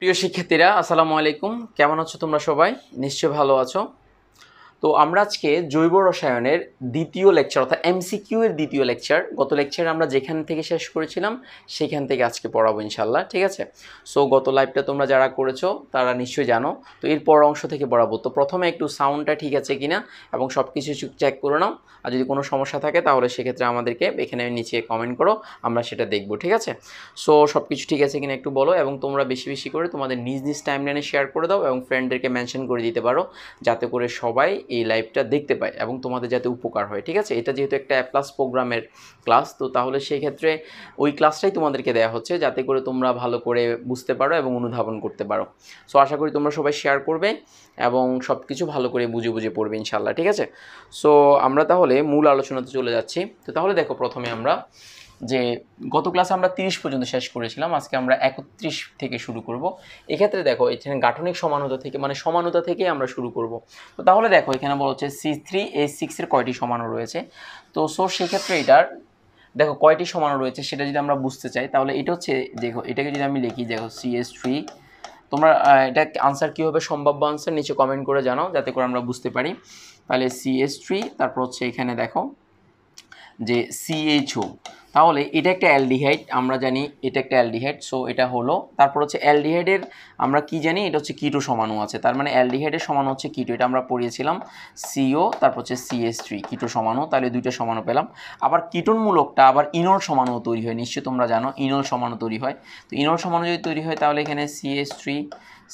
প্রিয় শিক্ষার্থীরা আসসালামু আলাইকুম কেমন আছো তোমরা সবাই নিশ্চয় ভালো আছো তো আমরা আজকে জৈব রসায়নের দ্বিতীয় লেকচার অর্থাৎ এমসিকিউ এর দ্বিতীয় লেকচার গত লেকচার আমরা যেখান থেকে শেষ করেছিলাম সেখান থেকে আজকে পড়াবো ইনশাল্লাহ ঠিক আছে সো গত লাইভটা তোমরা যারা করেছো তারা নিশ্চয়ই জানো তো এর পর অংশ থেকে পড়াবো তো প্রথমে একটু সাউন্ডটা ঠিক আছে কিনা এবং সব কিছু চেক করে নাও আর যদি কোনো সমস্যা থাকে তাহলে সেক্ষেত্রে আমাদেরকে এখানে নিচে কমেন্ট করো আমরা সেটা দেখবো ঠিক আছে সো সব কিছু ঠিক আছে কিনা একটু বলো এবং তোমরা বেশি বেশি করে তোমাদের নিজ নিজ টাইমলাইনে শেয়ার করে দাও এবং ফ্রেন্ডদেরকে মেনশন করে দিতে পারো যাতে করে সবাই এই লাইভটা দেখতে পায় এবং তোমাদের যাতে উপকার হয় ঠিক আছে এটা যেহেতু একটা অ্যাপ্লাস প্রোগ্রামের ক্লাস তো তাহলে সেই ক্ষেত্রে ওই ক্লাসটাই তোমাদেরকে দেওয়া হচ্ছে যাতে করে তোমরা ভালো করে বুঝতে পারো এবং অনুধাবন করতে পারো সো আশা করি তোমরা সবাই শেয়ার করবে এবং সব কিছু ভালো করে বুঝে বুঝে পড়বে ইনশাল্লাহ ঠিক আছে সো আমরা তাহলে মূল আলোচনাতে চলে যাচ্ছি তো তাহলে দেখো প্রথমে আমরা যে গত ক্লাসে আমরা তিরিশ পর্যন্ত শেষ করেছিলাম আজকে আমরা একত্রিশ থেকে শুরু করব এক্ষেত্রে দেখো এখানে গাঠনিক সমানুতা থেকে মানে সমানুতা থেকে আমরা শুরু করব তো তাহলে দেখো এখানে বলা হচ্ছে সি থ্রি এ সিক্সের কয়টি সমানও রয়েছে তো সো সেক্ষেত্রে এটার দেখো কয়টি সমানও রয়েছে সেটা যদি আমরা বুঝতে চাই তাহলে এটা হচ্ছে দেখো এটাকে যদি আমি লিখি দেখো সি এস থ্রি তোমরা এটা আনসার কী হবে সম্ভাব্য আনসার নিচে কমেন্ট করে জানাও যাতে করে আমরা বুঝতে পারি তাহলে সি এস থ্রি তারপর হচ্ছে এখানে দেখো যে সিএইচও তাহলে এটা একটা অ্যালডিহাইড আমরা জানি এটা একটা অ্যালডিহাইড সো এটা হলো তারপর হচ্ছে অ্যালডিহাইডের আমরা কি জানি এটা হচ্ছে কিটো সমানু আছে তার মানে অ্যালডিহাইডের সমান হচ্ছে কিটো এটা আমরা পড়িয়েছিলাম সিও তারপর হচ্ছে সিএস থ্রি কিটো সমানু তাহলে দুইটা সমাণু পেলাম আবার কিটোনমূলকটা আবার ইনোর সমানু তৈরি হয় নিশ্চয়ই তোমরা জানো ইনোর সমাণু তৈরি হয় তো ইনোর সমানু যদি তৈরি হয় তাহলে এখানে সিএস থ্রি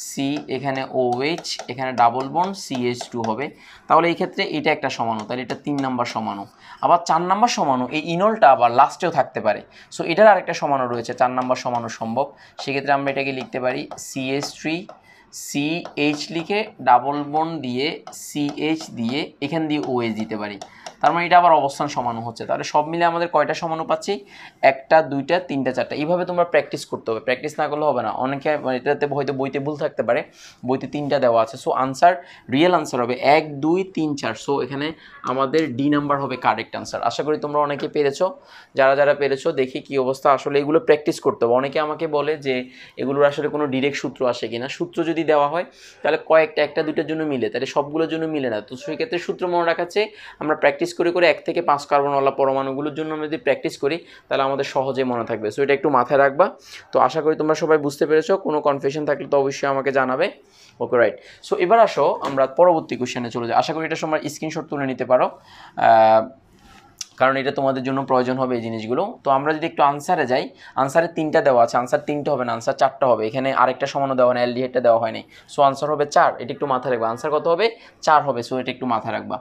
সি এখানে ওএইচ এখানে ডাবল বন্ড সিএইচ টু হবে তাহলে এই ক্ষেত্রে এটা একটা সমানো তাহলে এটা তিন নাম্বার সমানো আবার চার নাম্বার সমানো এই ইনলটা আবার লাস্টেও থাকতে পারে সো এটার আরেকটা সমানো রয়েছে চার নাম্বার সমানো সম্ভব সেক্ষেত্রে আমরা এটাকে লিখতে পারি সিএস থ্রি সিএইচ লিখে ডাবল বন্ড দিয়ে সিএইচ দিয়ে এখান দিয়ে ওএইচ দিতে পারি তার মানে এটা আবার অবস্থান সমানো হচ্ছে তাহলে সব মিলে আমাদের কয়টা সমানো পাচ্ছি একটা দুইটা তিনটা চারটা এইভাবে তোমরা প্র্যাকটিস করতে হবে প্র্যাকটিস না করলে হবে না অনেকে এটাতে হয়তো বইতে ভুল থাকতে পারে বইতে তিনটা দেওয়া আছে সো আনসার রিয়েল আনসার হবে এক দুই তিন চার সো এখানে আমাদের ডি নাম্বার হবে কারেক্ট আনসার আশা করি তোমরা অনেকে পেরেছো যারা যারা পেরেছো দেখি কি অবস্থা আসলে এগুলো প্র্যাকটিস করতে হবে অনেকে আমাকে বলে যে এগুলোর আসলে কোনো ডিরেক্ট সূত্র আসে কিনা সূত্র যদি দেওয়া হয় তাহলে কয়েকটা একটা দুইটার জন্য মিলে তাহলে সবগুলোর জন্য মিলে না তো সেক্ষেত্রে সূত্র মনে রাখাচ্ছে আমরা প্র্যাকটিস প্র্যাকটিস করে করে এক থেকে পাঁচ কার্বনওয়ালা পরমাণুগুলোর জন্য আমরা যদি প্র্যাকটিস করি তাহলে আমাদের সহজে মনে থাকবে সো এটা একটু মাথায় রাখবা তো আশা করি তোমরা সবাই বুঝতে পেরেছো কোনো কনফিউশন থাকলে তো অবশ্যই আমাকে জানাবে ওকে রাইট সো এবার আসো আমরা পরবর্তী কোশ্চেনে চলে যাই আশা করি এটা সময় স্ক্রিনশট তুলে নিতে পারো কারণ এটা তোমাদের জন্য প্রয়োজন হবে এই জিনিসগুলো তো আমরা যদি একটু আনসারে যাই আনসারে তিনটা দেওয়া আছে আনসার তিনটা হবে না আনসার চারটা হবে এখানে আরেকটা সমান দেওয়া হয় এলডিহেডটা দেওয়া হয়নি সো আনসার হবে চার এটা একটু মাথা রাখবা আনসার কত হবে চার হবে সো এটা একটু মাথায় রাখবা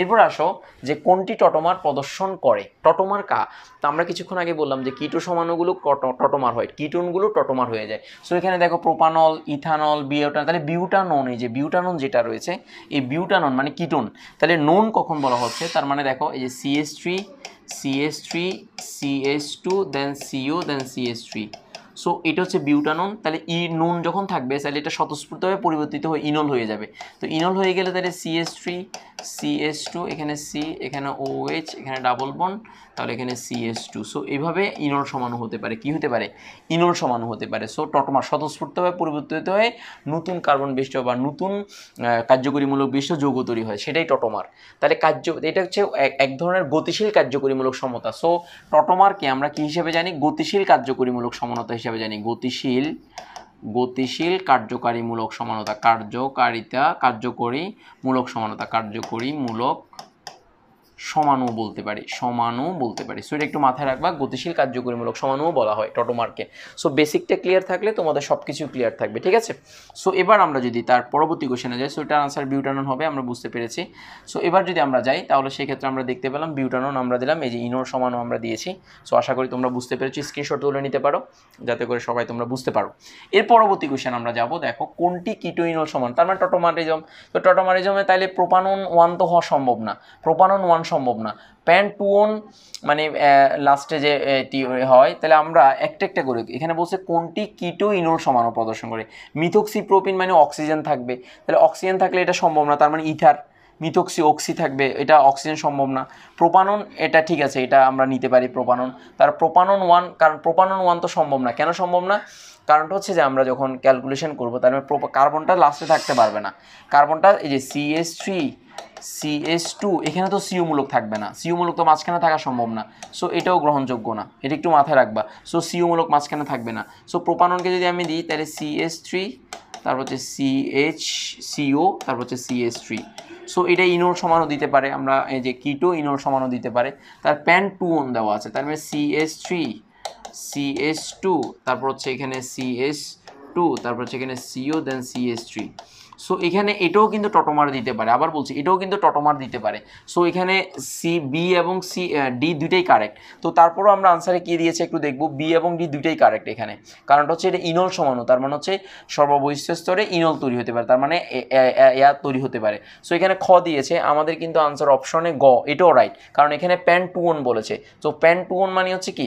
এরপর আসো যে কোনটি টটোমার প্রদর্শন করে টটোমার কা তো আমরা কিছুক্ষণ আগে বললাম যে কিটো সমানুগুলো টটোমার হয় কিটোনগুলো টটোমার হয়ে যায় সো এখানে দেখো প্রোপানল ইথানল বিওটান তাহলে বিউটানন এই যে বিউটানন যেটা রয়েছে এই বিউটানন মানে কিটোন তাহলে নোন কখন বলা হচ্ছে তার মানে দেখো এই যে CH three CH three CH two then CO then CH three so এটা হচ্ছে বিউটানন তাহলে ই নুন যখন থাকবে তাহলে এটা স্বতঃস্ফূর্তভাবে পরিবর্তিত হয়ে ইনল হয়ে যাবে তো ইনল হয়ে গেলে তাহলে সিএস থ্রি সিএস টু এখানে সি এখানে ওএইচ এখানে ডাবল বন্ড তাহলে এখানে সিএস টু সো এইভাবে ইনল সমানু হতে পারে কি হতে পারে ইনল সমানু হতে পারে সো টটমা স্বতঃস্ফূর্তভাবে পরিবর্তিত হয়ে নতুন কার্বন বিশিষ্ট বা নতুন কার্যকরীমূলক বিশিষ্ট যৌগ তৈরি হয় সেটাই টটমার তাহলে কার্য এটা হচ্ছে এক ধরনের গতিশীল কার্যকরীমূলক সমতা সো টটমারকে আমরা কি হিসেবে জানি গতিশীল কার্যকরীমূলক সমানতা হিসেবে জানি গতিশীল গতিশীল মূলক সমানতা কার্যকারিতা কার্যকরী মূলক সমানতা কার্যকরী মূলক সমানও বলতে পারি সমানও বলতে পারি সো এটা একটু মাথায় রাখবা গতিশীল কার্যকরীমূলক সমানও বলা হয় টটোমার্কে সো বেসিকটা ক্লিয়ার থাকলে তোমাদের সব কিছু ক্লিয়ার থাকবে ঠিক আছে সো এবার আমরা যদি তার পরবর্তী কোশ্চেনে যাই সো এটার আনসার বিউটানন হবে আমরা বুঝতে পেরেছি সো এবার যদি আমরা যাই তাহলে সেক্ষেত্রে আমরা দেখতে পেলাম বিউটানন আমরা দিলাম এই যে ইনোর সমানও আমরা দিয়েছি সো আশা করি তোমরা বুঝতে পেরেছি স্ক্রিনশট তুলে নিতে পারো যাতে করে সবাই তোমরা বুঝতে পারো এর পরবর্তী কোশ্চেন আমরা যাব দেখো কোনটি কিটোইনল সমান তার মানে টটোমারিজম তো টটোমারিজমে তাইলে প্রোপানন ওয়ান তো হওয়া সম্ভব না প্রোপানন ওয়ান সম্ভব না প্যান্ট টু ওন মানে লাস্টে যে এটি হয় তাহলে আমরা একটা একটা করে এখানে বলছে কোনটি কিটো ইনোর সমানও প্রদর্শন করে মিথক্সি প্রোপিন মানে অক্সিজেন থাকবে তাহলে অক্সিজেন থাকলে এটা সম্ভব না তার মানে ইথার মিথক্সি অক্সি থাকবে এটা অক্সিজেন সম্ভব না প্রোপানন এটা ঠিক আছে এটা আমরা নিতে পারি প্রোপানন তার প্রোপানন ওয়ান কারণ প্রোপানন ওয়ান তো সম্ভব না কেন সম্ভব না কারণটা হচ্ছে যে আমরা যখন ক্যালকুলেশন করবো তার কার্বনটা মানে লাস্টে থাকতে পারবে না কার্বনটা এই যে সিএস থ্রি সিএস টু এখানে তো সিও মূলক থাকবে না সিও মূলক তো মাঝখানে থাকা সম্ভব না সো এটাও গ্রহণযোগ্য না এটা একটু মাথায় রাখবা সো সিও মূলক মাঝখানে থাকবে না সো প্রোপাননকে যদি আমি দিই তাহলে সিএস থ্রি তারপর হচ্ছে সিএইচ সিও তারপর হচ্ছে সিএস থ্রি সো এটা ইনোর সমানও দিতে পারে আমরা এই যে কিটো ইনোর সমানও দিতে পারে তার প্যান টু ওন দেওয়া আছে তার মানে সিএস থ্রি সিএস টু তারপর হচ্ছে এখানে সিএস টু তারপর হচ্ছে এখানে CO then S three so এখানে এটাও কিন্তু টটোমার দিতে পারে আবার বলছি এটাও কিন্তু টটোমার দিতে পারে সো এখানে সি বি এবং সি ডি দুইটাই কারেক্ট তো তারপরও আমরা আনসারে কী দিয়েছে একটু দেখব বি এবং ডি দুইটাই কারেক্ট এখানে কারণটা হচ্ছে এটা ইনল সমানো তার মানে হচ্ছে সর্ববৈশ্য স্তরে ইনল তৈরি হতে পারে তার মানে এয়া তৈরি হতে পারে সো এখানে খ দিয়েছে আমাদের কিন্তু আনসার অপশনে গ এটাও রাইট কারণ এখানে প্যান টু ওন বলেছে তো প্যান টু ওন মানে হচ্ছে কি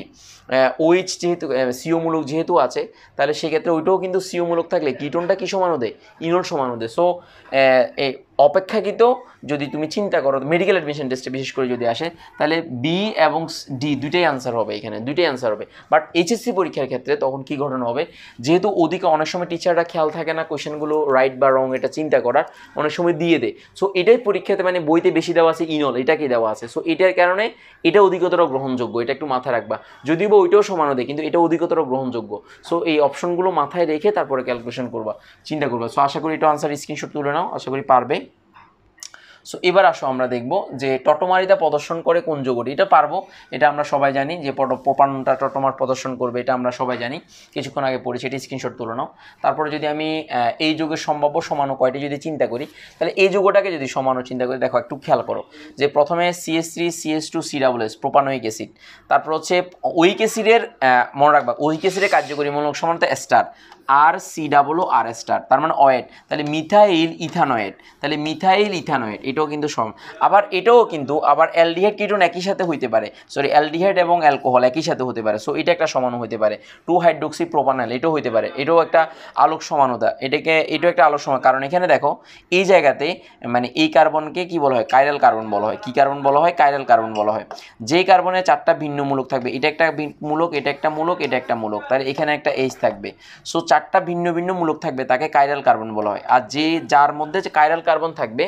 ওএইচ যেহেতু সিওমূলক যেহেতু আছে তাহলে সেক্ষেত্রে ওইটাও কিন্তু সিওমূলক থাকলে কিটনটা কী সমান হবে ইনোন সমান হবে সো অপেক্ষাকৃত যদি তুমি চিন্তা করো মেডিকেল অ্যাডমিশন টেস্টে বিশেষ করে যদি আসে তাহলে বি এবং ডি দুইটাই আনসার হবে এখানে দুইটাই আনসার হবে বাট এইচএসসি পরীক্ষার ক্ষেত্রে তখন কি ঘটনা হবে যেহেতু ওদিকে অনেক সময় টিচাররা খেয়াল থাকে না কোয়েশনগুলো রাইট বা রং এটা চিন্তা করার অনেক সময় দিয়ে দেয় সো এটাই পরীক্ষাতে মানে বইতে বেশি দেওয়া আছে ইনল এটাকেই দেওয়া আছে সো এটার কারণে এটা অধিকতর গ্রহণযোগ্য এটা একটু মাথায় রাখবা যদিও বা ওইটাও সমান দেয় কিন্তু এটা অধিকতর গ্রহণযোগ্য সো এই অপশনগুলো মাথায় রেখে তারপরে ক্যালকুলেশন করবা চিন্তা করবা সো আশা করি এটা আনসার স্ক্রিনশট তুলে নাও আশা করি পারবে সো এবার আসো আমরা দেখব যে টটোমারিতা প্রদর্শন করে কোন যোগটি এটা পারবো এটা আমরা সবাই জানি যে পট টটোমার প্রদর্শন করবে এটা আমরা সবাই জানি কিছুক্ষণ আগে পড়েছি এটি স্ক্রিনশট তুলে নাও তারপরে যদি আমি এই যুগের সম্ভাব্য সমানও কয়টি যদি চিন্তা করি তাহলে এই যুগটাকে যদি ও চিন্তা করি দেখো একটু খেয়াল করো যে প্রথমে CH three CH two C double S propanoic acid তারপর হচ্ছে ওইক অ্যাসিডের মনে রাখবা ওইক অ্যাসিডের সমান সমানতা স্টার আর সি ডাবলও আর স্টার তার মানে অয়েট তাহলে মিথাইল ইথানয়েট তাহলে মিথাইল ইথানয়েট এটাও কিন্তু সম আবার এটাও কিন্তু আবার অ্যালডিহাইড কিটোন একই সাথে হইতে পারে সরি অ্যালডিহাইড এবং অ্যালকোহল একই সাথে হতে পারে সো এটা একটা সমানো হতে পারে টু হাইড্রোক্সি প্রোপানাল এটাও হতে পারে এটাও একটা আলোক সমানতা এটাকে এটাও একটা আলোক সমান কারণ এখানে দেখো এই জায়গাতে মানে এই কার্বনকে কি বলা হয় কাইরাল কার্বন বলা হয় কি কার্বন বলা হয় কাইরাল কার্বন বলা হয় যে কার্বনে চারটা ভিন্ন মূলক থাকবে এটা একটা মূলক এটা একটা মূলক এটা একটা মূলক তাহলে এখানে একটা এইচ থাকবে সো চারটা ভিন্ন ভিন্ন মূলক থাকবে তাকে কাইরাল কার্বন বলা হয় আর যে যার মধ্যে যে কাইরাল কার্বন থাকবে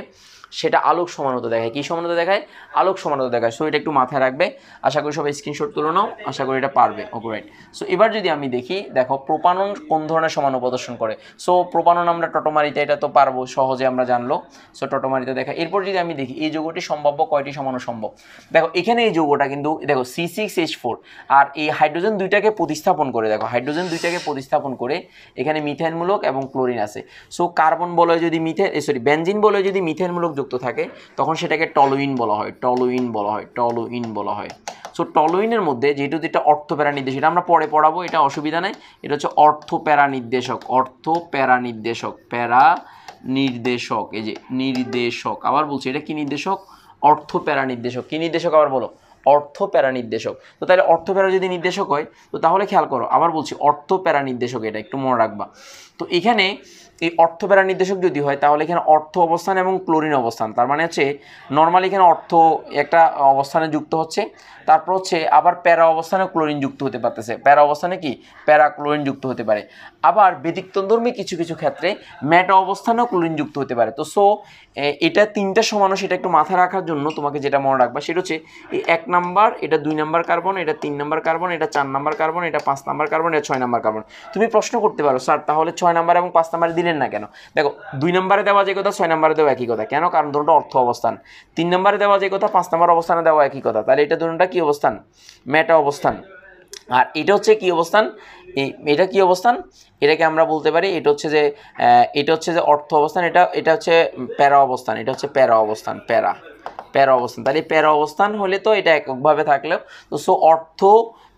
সেটা আলোক সমানতা দেখায় কী সমানতা দেখায় আলোক সমানতা দেখায় সো এটা একটু মাথায় রাখবে আশা করি সবাই স্ক্রিনশট তুলে নাও আশা করি এটা পারবে ওকে রাইট সো এবার যদি আমি দেখি দেখো প্রোপানন কোন ধরনের সমানো প্রদর্শন করে সো প্রোপানন আমরা টটোমারিতে এটা তো পারবো সহজে আমরা জানলো সো টটোমারিতে দেখা এরপর যদি আমি দেখি এই যৌগটি সম্ভাব্য কয়টি সমানো সম্ভব দেখো এখানে এই যৌগটা কিন্তু দেখো সি সিক্স এইচ ফোর আর এই হাইড্রোজেন দুইটাকে প্রতিস্থাপন করে দেখো হাইড্রোজেন দুইটাকে প্রতিস্থাপন করে এখানে মিথেনমূলক এবং ক্লোরিন আছে সো কার্বন বলয় যদি মিথেন সরি বেঞ্জিন বলয় যদি মিথেনমূলক যুক্ত থাকে তখন সেটাকে টলোইন বলা হয় টলোইন বলা হয় টলোইন বলা হয় সো টলোইনের মধ্যে যেহেতু অর্থ অর্থপ্যারা নির্দেশ এটা আমরা পরে পড়াবো এটা অসুবিধা নেই এটা হচ্ছে অর্থপ্যারা নির্দেশক অর্থপ্যারা নির্দেশক প্যারা নির্দেশক এই যে নির্দেশক আবার বলছি এটা কি নির্দেশক অর্থ প্যারা নির্দেশক কী নির্দেশক আবার বলো অর্থ প্যারা নির্দেশক তো তাহলে অর্থ প্যারা যদি নির্দেশক হয় তো তাহলে খেয়াল করো আবার বলছি অর্থ প্যারা নির্দেশক এটা একটু মনে রাখবা তো এখানে এই অর্থ নির্দেশক যদি হয় তাহলে এখানে অর্থ অবস্থান এবং ক্লোরিন অবস্থান তার মানে হচ্ছে নর্মালি এখানে অর্থ একটা অবস্থানে যুক্ত হচ্ছে তারপর হচ্ছে আবার প্যারা অবস্থানে ক্লোরিন যুক্ত হতে পারতেছে প্যারা অবস্থানে কি প্যারা ক্লোরিন যুক্ত হতে পারে আবার ব্যতিক্তন্দর্মী কিছু কিছু ক্ষেত্রে ম্যাটা অবস্থানেও ক্লোরিন যুক্ত হতে পারে তো সো এটা তিনটা সমানো সেটা একটু মাথায় রাখার জন্য তোমাকে যেটা মনে রাখবা সেটা হচ্ছে এই এক নাম্বার এটা দুই নাম্বার কার্বন এটা তিন নাম্বার কার্বন এটা চার নাম্বার কার্বন এটা পাঁচ নাম্বার কার্বন এটা ছয় নাম্বার কার্বন তুমি প্রশ্ন করতে পারো স্যার তাহলে ছ ছয় নম্বরে এবং পাঁচ নম্বরে দিলেন না কেন দেখো দুই নম্বরে দেওয়া যে কথা ছয় নম্বরে দেওয়া একই কথা কেন কারণ দুটো অর্থ অবস্থান তিন নম্বরে দেওয়া যে কথা পাঁচ নম্বর অবস্থানে দেওয়া একই কথা তাহলে এটা দুটা কী অবস্থান মেটা অবস্থান আর এটা হচ্ছে কি অবস্থান এটা কি অবস্থান এটাকে আমরা বলতে পারি এটা হচ্ছে যে এটা হচ্ছে যে অর্থ অবস্থান এটা এটা হচ্ছে প্যারা অবস্থান এটা হচ্ছে প্যারা অবস্থান প্যারা প্যারা অবস্থান তাহলে প্যারা অবস্থান হলে তো এটা এককভাবে থাকলেও তো সো অর্থ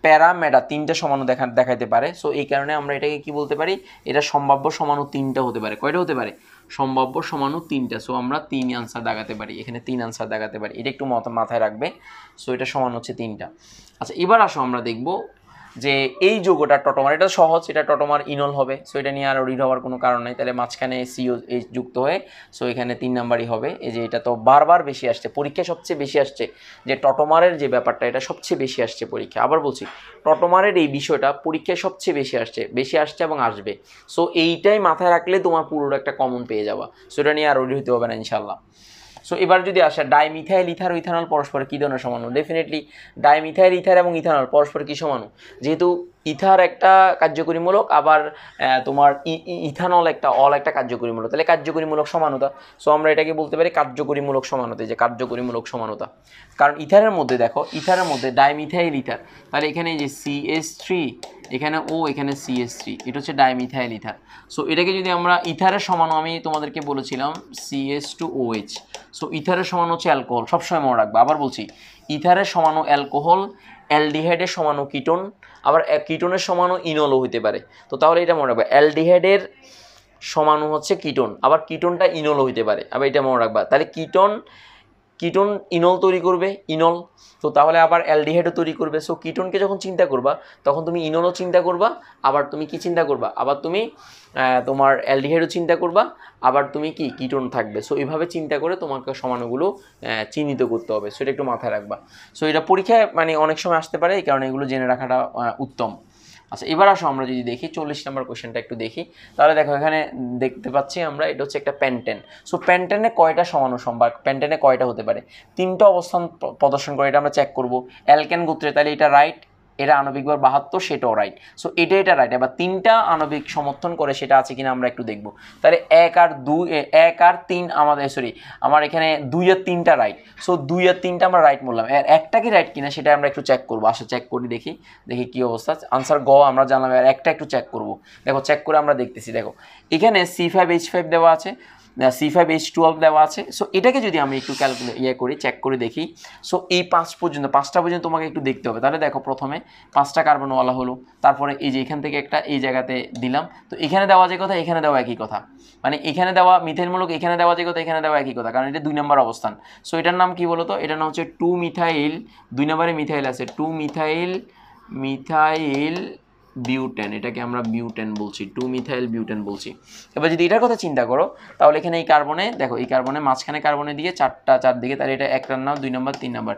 প্যারামেডা তিনটা সমানু দেখা দেখাইতে পারে সো এই কারণে আমরা এটাকে কি বলতে পারি এটা সম্ভাব্য সমানু তিনটা হতে পারে কয়টা হতে পারে সম্ভাব্য সমানু তিনটা সো আমরা তিন আনসার দেখাতে পারি এখানে তিন আনসার দেখাতে পারি এটা একটু মাথায় রাখবে সো এটা সমান হচ্ছে তিনটা আচ্ছা এবার আসো আমরা দেখবো যে এই ওটা টটোমার এটা সহজ এটা টটোমার ইনল হবে সো এটা নিয়ে আর রিড হওয়ার কোনো কারণ নাই তাহলে মাঝখানে সিও এই যুক্ত হয়ে সো এখানে তিন নাম্বারই হবে এই যে এটা তো বারবার বেশি আসছে পরীক্ষা সবচেয়ে বেশি আসছে যে টটোমারের যে ব্যাপারটা এটা সবচেয়ে বেশি আসছে পরীক্ষা আবার বলছি টটোমারের এই বিষয়টা পরীক্ষায় সবচেয়ে বেশি আসছে বেশি আসছে এবং আসবে সো এইটাই মাথায় রাখলে তোমার পুরোটা একটা কমন পেয়ে যাওয়া সো এটা নিয়ে আর রিড হতে হবে না ইনশাল্লাহ সো এবার যদি আসে ডাইমিথাইল ইথার ও ইথানল পরস্পর কী ধরনের সমানু ডেফিনেটলি ডাইমিথাইল ইথার এবং ইথানল পরস্পর কী সমানু যেহেতু ইথার একটা কার্যকরীমূলক আবার তোমার ইথানল একটা অল একটা কার্যকরীমূলক তাহলে কার্যকরীমূলক সমানতা সো আমরা এটাকে বলতে পারি কার্যকরীমূলক সমানতা যে কার্যকরীমূলক সমানতা কারণ ইথারের মধ্যে দেখো ইথারের মধ্যে ডাইমিথাইল ইথার তাহলে এখানে যে সিএস থ্রি এখানে ও এখানে সিএস থ্রি এটা হচ্ছে ডাইমিথাইল ইথার সো এটাকে যদি আমরা ইথারের সমান আমি তোমাদেরকে বলেছিলাম CH two O H so ইথারের সমান হচ্ছে অ্যালকোহল সবসময় মনে রাখবো আবার বলছি ইথারের সমানো অ্যালকোহল অ্যালডিহাইডের সমানো কিটোন আবার কিটনের সমানও ইনলও হইতে পারে তো তাহলে এটা মনে রাখবে অ্যালডিহাইডের সমানও হচ্ছে কিটন আবার কিটনটা ইনলও হইতে পারে আবার এটা মনে রাখবা তাহলে কিটন কিটন ইনল তৈরি করবে ইনল তো তাহলে আবার অ্যালডিহাইডও তৈরি করবে সো কিটোনকে যখন চিন্তা করবা তখন তুমি ইনলও চিন্তা করবা আবার তুমি কি চিন্তা করবা আবার তুমি তোমার অ্যালডিহাইডও চিন্তা করবা আবার তুমি কি কিটোন থাকবে সো এইভাবে চিন্তা করে তোমাকে সমানগুলো চিহ্নিত করতে হবে সেটা একটু মাথায় রাখবা সো এটা পরীক্ষায় মানে অনেক সময় আসতে পারে এই কারণে এগুলো জেনে রাখাটা উত্তম আচ্ছা এবার আসো আমরা যদি দেখি চল্লিশ নম্বর কোয়েশনটা একটু দেখি তাহলে দেখো এখানে দেখতে পাচ্ছি আমরা এটা হচ্ছে একটা প্যান্টেন সো প্যান্টেনে কয়টা সম্ভব প্যান্টেনে কয়টা হতে পারে তিনটা অবস্থান প্রদর্শন করে এটা আমরা চেক করবো অ্যালকেন গোত্রে তাহলে এটা রাইট এটা আণবিক বার বাহাত্তর সেটাও রাইট সো এটা এটা রাইট এবার তিনটা আণবিক সমর্থন করে সেটা আছে কিনা আমরা একটু দেখব তাহলে এক আর দুই এক আর তিন আমাদের সরি আমার এখানে দুই আর তিনটা রাইট সো দুই আর তিনটা আমরা রাইট বললাম আর একটা কি রাইট কিনা সেটা আমরা একটু চেক করবো আসা চেক করি দেখি দেখি কী অবস্থা আনসার গ আমরা জানলাম আর একটা একটু চেক করব দেখো চেক করে আমরা দেখতেছি দেখো এখানে সি ফাইভ এইচ ফাইভ দেওয়া আছে সি ফাইভ এইচ টুয়েলভ দেওয়া আছে সো এটাকে যদি আমি একটু ক্যালকুলেট ইয়ে করি চেক করে দেখি সো এই পাঁচ পর্যন্ত পাঁচটা পর্যন্ত তোমাকে একটু দেখতে হবে তাহলে দেখো প্রথমে পাঁচটা কার্বনওয়ালা হলো তারপরে এই যে এখান থেকে একটা এই জায়গাতে দিলাম তো এখানে দেওয়া যে কথা এখানে দেওয়া একই কথা মানে এখানে দেওয়া মিথেনমূলক এখানে দেওয়া যে কথা এখানে দেওয়া একই কথা কারণ এটা দুই নম্বর অবস্থান সো এটার নাম কি বলতো এটার নাম হচ্ছে টু মিথাইল দুই নম্বরে মিথাইল আছে টু মিথাইল মিথাইল বিউটেন এটাকে আমরা বিউটেন বলছি টু মিথাইল বিউটেন বলছি এবার যদি এটার কথা চিন্তা করো তাহলে এখানে এই কার্বনে দেখো এই কার্বনে মাঝখানে কার্বনে দিয়ে চারটা চারদিকে তাহলে এটা একটার নাম দুই নম্বর তিন নম্বর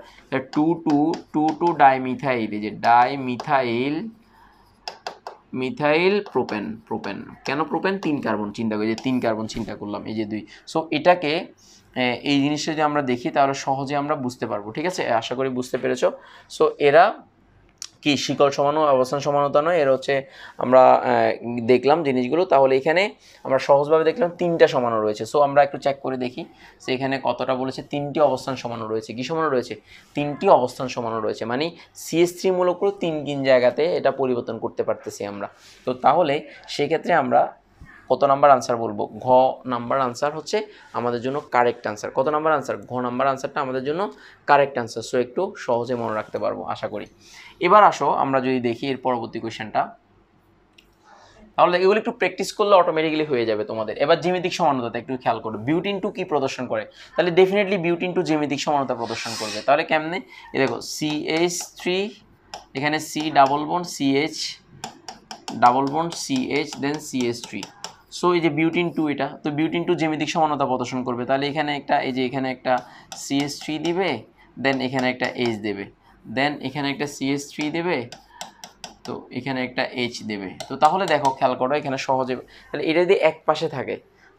two two two two dimethyl এই যে ডাইমিথাইল মিথাইল প্রোপেন প্রোপেন কেন প্রোপেন তিন কার্বন চিন্তা করি যে তিন কার্বন চিন্তা করলাম এই যে দুই সো এটাকে এই জিনিসটা যদি আমরা দেখি তাহলে সহজে আমরা বুঝতে পারবো ঠিক আছে আশা করি বুঝতে পেরেছ সো এরা কি শিকল সমান অবস্থান সমানতা নয় এর হচ্ছে আমরা দেখলাম জিনিসগুলো তাহলে এখানে আমরা সহজভাবে দেখলাম তিনটা সমানও রয়েছে সো আমরা একটু চেক করে দেখি সে এখানে কতটা বলেছে তিনটি অবস্থান সমানও রয়েছে কী সমানও রয়েছে তিনটি অবস্থান সমানও রয়েছে মানে সিএস থ্রি মূলক তিন তিন জায়গাতে এটা পরিবর্তন করতে পারতেছি আমরা তো তাহলে সেক্ষেত্রে আমরা কত নাম্বার আনসার বলবো ঘ নাম্বার আনসার হচ্ছে আমাদের জন্য কারেক্ট আনসার কত নাম্বার আনসার ঘ নাম্বার আনসারটা আমাদের জন্য কারেক্ট আনসার সো একটু সহজে মনে রাখতে পারবো আশা করি এবার আসো আমরা যদি দেখি এর পরবর্তী কোয়েশনটা তাহলে এগুলো একটু প্র্যাকটিস করলে অটোমেটিক্যালি হয়ে যাবে তোমাদের এবার জিমিতিক সমানতা একটু খেয়াল করো বিউটিন টু কি প্রদর্শন করে তাহলে ডেফিনেটলি বিউটিন টু জ্যামিতিক সমানতা প্রদর্শন করবে তাহলে কেমনে এ দেখো এইচ থ্রি এখানে C double bond CH double bond CH then CH three so এই যে বিউটিন টু এটা তো বিউটিন টু জ্যামিতিক সমানতা প্রদর্শন করবে তাহলে এখানে একটা এই যে এখানে একটা সিএস থ্রি দিবে দেন এখানে একটা এইচ দেবে দেন এখানে একটা সিএস থ্রি দেবে তো এখানে একটা এইচ দেবে তো তাহলে দেখো খেয়াল করো এখানে সহজে তাহলে এটা যদি এক পাশে থাকে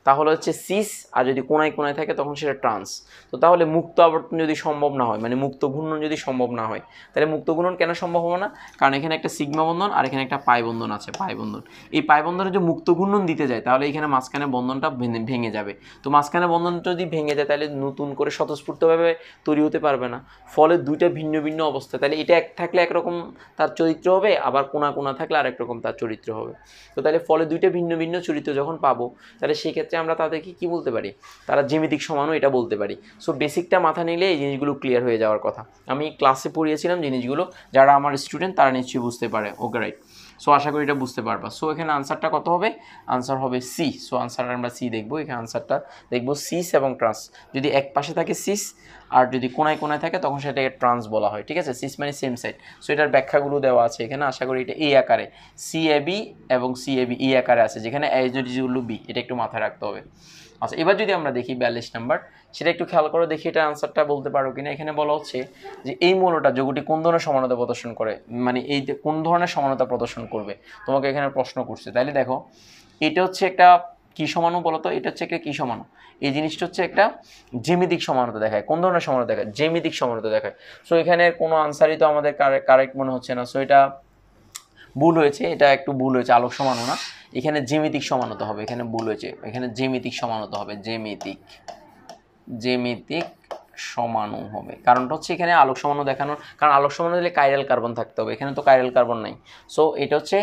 তাহলে হচ্ছে সিস আর যদি কোনায় কোনায় থাকে তখন সেটা ট্রান্স তো তাহলে মুক্ত আবর্তন যদি সম্ভব না হয় মানে মুক্ত ঘূর্ণন যদি সম্ভব না হয় তাহলে মুক্ত ঘূর্ণন কেন সম্ভব হবে না কারণ এখানে একটা সিগমা বন্ধন আর এখানে একটা পাই বন্ধন আছে পাই বন্ধন এই পাই বন্ধনে যদি মুক্ত ঘূর্ণন দিতে যায় তাহলে এখানে মাঝখানে বন্ধনটা ভেঙে যাবে তো মাঝখানে বন্ধনটা যদি ভেঙে যায় তাহলে নতুন করে স্বতঃস্ফূর্তভাবে তৈরি হতে পারবে না ফলে দুইটা ভিন্ন ভিন্ন অবস্থা তাহলে এটা এক থাকলে একরকম তার চরিত্র হবে আবার কোনা কোনা থাকলে আরেক রকম তার চরিত্র হবে তো তাহলে ফলে দুইটা ভিন্ন ভিন্ন চরিত্র যখন পাবো তাহলে সেক্ষেত্রে ক্ষেত্রে আমরা তাদেরকে কি বলতে পারি তারা জ্যামিতিক সমানও এটা বলতে পারি সো বেসিকটা মাথা নিলে এই জিনিসগুলো ক্লিয়ার হয়ে যাওয়ার কথা আমি ক্লাসে পড়িয়েছিলাম জিনিসগুলো যারা আমার স্টুডেন্ট তারা নিশ্চয়ই বুঝতে পারে ওকে রাইট সো আশা করি এটা বুঝতে পারবা সো এখানে আনসারটা কত হবে আনসার হবে সি সো আনসার আমরা সি দেখবো এখানে আনসারটা দেখবো সিস এবং ট্রান্স যদি এক পাশে থাকে সিস আর যদি কোনায় কোনায় থাকে তখন সেটাকে ট্রান্স বলা হয় ঠিক আছে সিস মানে সেম সাইড সো এটার ব্যাখ্যাগুলো দেওয়া আছে এখানে আশা করি এটা এই আকারে সি এ বি এবং সি এ বি ই আকারে আছে যেখানে এ যদি বি এটা একটু মাথায় রাখতে হবে আচ্ছা এবার যদি আমরা দেখি বিয়াল্লিশ নাম্বার সেটা একটু খেয়াল করে দেখি এটা আনসারটা বলতে পারো কিনা এখানে বলা হচ্ছে যে এই মৌলটা যোগটি কোন ধরনের সমানতা প্রদর্শন করে মানে এই কোন ধরনের সমানতা প্রদর্শন করবে তোমাকে এখানে প্রশ্ন করছে তাইলে দেখো এটা হচ্ছে একটা কি সমানু বলতো এটা হচ্ছে একটা কী সমানু এই জিনিসটা হচ্ছে একটা জেমিতিক সমানতা দেখায় কোন ধরনের সমানতা দেখায় জেমিতিক সমানতা দেখায় সো এখানে কোনো আনসারই তো আমাদের কারেক্ট মনে হচ্ছে না সো এটা ভুল হয়েছে এটা একটু ভুল হয়েছে আলোক সমানও না এখানে জ্যামিতিক সমানত হবে এখানে ভুল হয়েছে এখানে জ্যামিতিক সমানতা হবে জ্যামিতিক জ্যামিতিক সমানও হবে কারণটা হচ্ছে এখানে আলোক সমানও দেখানোর কারণ আলোক সমাণু দিলে কাইরাল কার্বন থাকতে হবে এখানে তো কাইরাল কার্বন নাই সো এটা হচ্ছে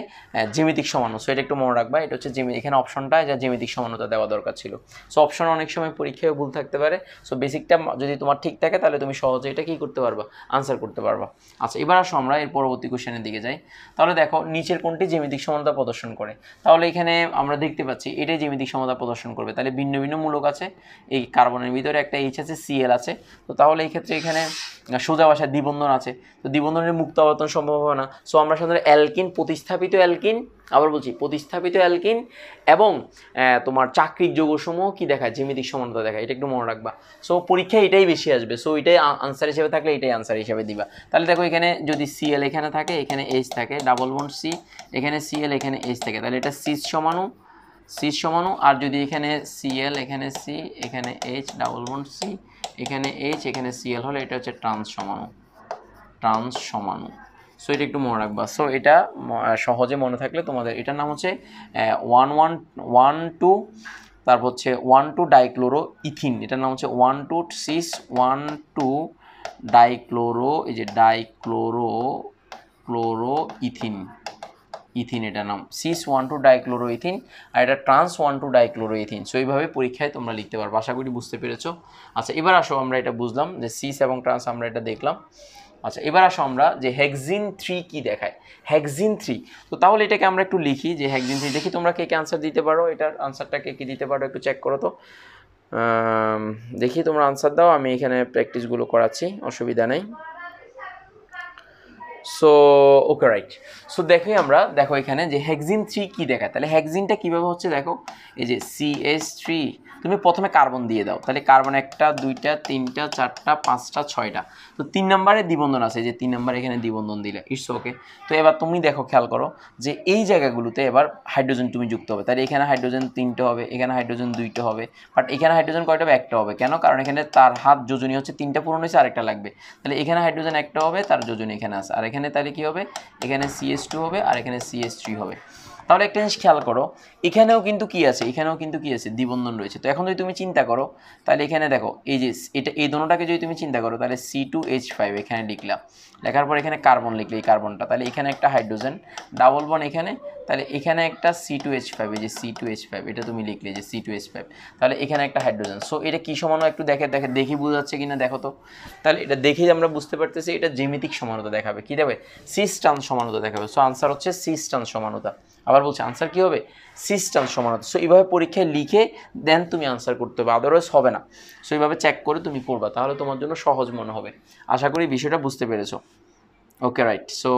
জ্যামিতিক সমাণু সো এটা একটু মনে রাখবা এটা হচ্ছে জিমি এখানে অপশনটা যা জ্যামিতিক সমানতা দেওয়া দরকার ছিল সো অপশন অনেক সময় পরীক্ষায় ভুল থাকতে পারে সো বেসিকটা যদি তোমার ঠিক থাকে তাহলে তুমি সহজে এটা কী করতে পারবা আনসার করতে পারবা আচ্ছা এবার আসো আমরা এর পরবর্তী কোশ্চেনের দিকে যাই তাহলে দেখো নিচের কোনটি জ্যামিতিক সমানতা প্রদর্শন করে তাহলে এখানে আমরা দেখতে পাচ্ছি এটাই জ্যামিতিক সমানতা প্রদর্শন করবে তাহলে ভিন্ন ভিন্ন মূলক আছে এই কার্বনের ভিতরে একটা এইচ আছে সিএল আছে তো তাহলে এই ক্ষেত্রে এখানে সোজা বাসায় দ্বিবন্ধন আছে তো দ্বিবন্ধনের মুক্ত আবর্তন সম্ভব হবে না সো আমরা সাধারণত অ্যালকিন প্রতিস্থাপিত অ্যালকিন আবার বলছি প্রতিস্থাপিত অ্যালকিন এবং তোমার চাকরির যোগসমূহ কি দেখায় জ্যামিতিক সমানতা দেখায় এটা একটু মনে রাখবা সো পরীক্ষায় এটাই বেশি আসবে সো এটাই আনসার হিসেবে থাকলে এটাই আনসার হিসেবে দিবা তাহলে দেখো এখানে যদি সিএল এখানে থাকে এখানে এইচ থাকে ডাবল বন্ড সি এখানে সিএল এখানে এইচ থাকে তাহলে এটা সিস সমানও সি সমানও আর যদি এখানে সিএল এখানে সি এখানে এইচ ডাবল বন্ড সি এখানে এইচ এখানে সিএল হলে এটা হচ্ছে ট্রান্স সমানু ট্রান্স সমানু সো এটা একটু মনে রাখবা সো এটা সহজে মনে থাকলে তোমাদের এটার নাম হচ্ছে ওয়ান ওয়ান ওয়ান টু তারপর হচ্ছে ওয়ান টু ডাইক্লোরো ইথিন এটার নাম হচ্ছে one two cis one two dichloro এই যে ডাইক্লোরো ক্লোরো ইথিন ইথিন এটা নাম cis one two dichloro ethene আর এটা trans one two dichloro ethene so এইভাবে পরীক্ষায় তোমরা লিখতে পারবো আশা করি বুঝতে পেরেছো আচ্ছা এবার আসো আমরা এটা বুঝলাম যে সিস এবং ট্রান্স আমরা এটা দেখলাম আচ্ছা এবার আসো আমরা যে হ্যাকজিন থ্রি কী দেখায় হ্যাকজিন থ্রি তো তাহলে এটাকে আমরা একটু লিখি যে হ্যাকজিন থ্রি দেখি তোমরা কে কে আনসার দিতে পারো এটার আনসারটা কে কী দিতে পারো একটু চেক করো তো দেখি তোমরা আনসার দাও আমি এখানে প্র্যাকটিসগুলো করাচ্ছি অসুবিধা নেই সো ওকে রাইট সো দেখো আমরা দেখো এখানে যে হ্যাক্সিন থ্রি কী দেখায় তাহলে হ্যাক্সিনটা কীভাবে হচ্ছে দেখো এই যে সি এস থ্রি তুমি প্রথমে কার্বন দিয়ে দাও তাহলে কার্বন একটা দুইটা তিনটা চারটা পাঁচটা ছয়টা তো তিন নম্বরে দ্বিবন্ধন আছে যে তিন নম্বরে এখানে দ্বিবন্ধন দিলে ইটস ওকে তো এবার তুমি দেখো খেয়াল করো যে এই জায়গাগুলোতে এবার হাইড্রোজেন তুমি যুক্ত হবে তাহলে এখানে হাইড্রোজেন তিনটে হবে এখানে হাইড্রোজেন দুইটা হবে বাট এখানে হাইড্রোজেন কয়টা হবে একটা হবে কেন কারণ এখানে তার হাত যোজনী হচ্ছে তিনটা পূরণ হয়েছে আরেকটা লাগবে তাহলে এখানে হাইড্রোজেন একটা হবে তার যোজনী এখানে আছে আর এখানে তাহলে কী হবে এখানে সিএস টু হবে আর এখানে সিএস থ্রি হবে তাহলে একটা জিনিস খেয়াল করো এখানেও কিন্তু কি আছে এখানেও কিন্তু কি আছে দ্বিবন্ধন রয়েছে তো এখন যদি তুমি চিন্তা করো তাহলে এখানে দেখো এই যে এটা এই দোনোটাকে যদি তুমি চিন্তা করো তাহলে সি টু এইচ ফাইভ এখানে লিখলাম লেখার পর এখানে কার্বন লিখলে এই কার্বনটা তাহলে এখানে একটা হাইড্রোজেন ডাবল বন এখানে তাহলে এখানে একটা সি টু এইচ ফাইভ এই যে সি টু এইচ ফাইভ এটা তুমি লিখলে যে সি টু এইচ ফাইভ তাহলে এখানে একটা হাইড্রোজেন সো এটা কী সমানও একটু দেখে দেখে দেখি বোঝাচ্ছে কি না দেখো তো তাহলে এটা দেখে আমরা বুঝতে পারতেছি এটা জ্যামিতিক সমানতা দেখাবে কী দেবে সিস্টান সমানতা দেখাবে সো আনসার হচ্ছে সিস্টান সমানতা আবার বলছে আনসার কী হবে সিস্টাল সমান হতো সো এইভাবে পরীক্ষায় লিখে দেন তুমি আনসার করতে হবে আদারওয়াইজ হবে না সো এইভাবে চেক করে তুমি করবা তাহলে তোমার জন্য সহজ মনে হবে আশা করি বিষয়টা বুঝতে পেরেছো ওকে রাইট সো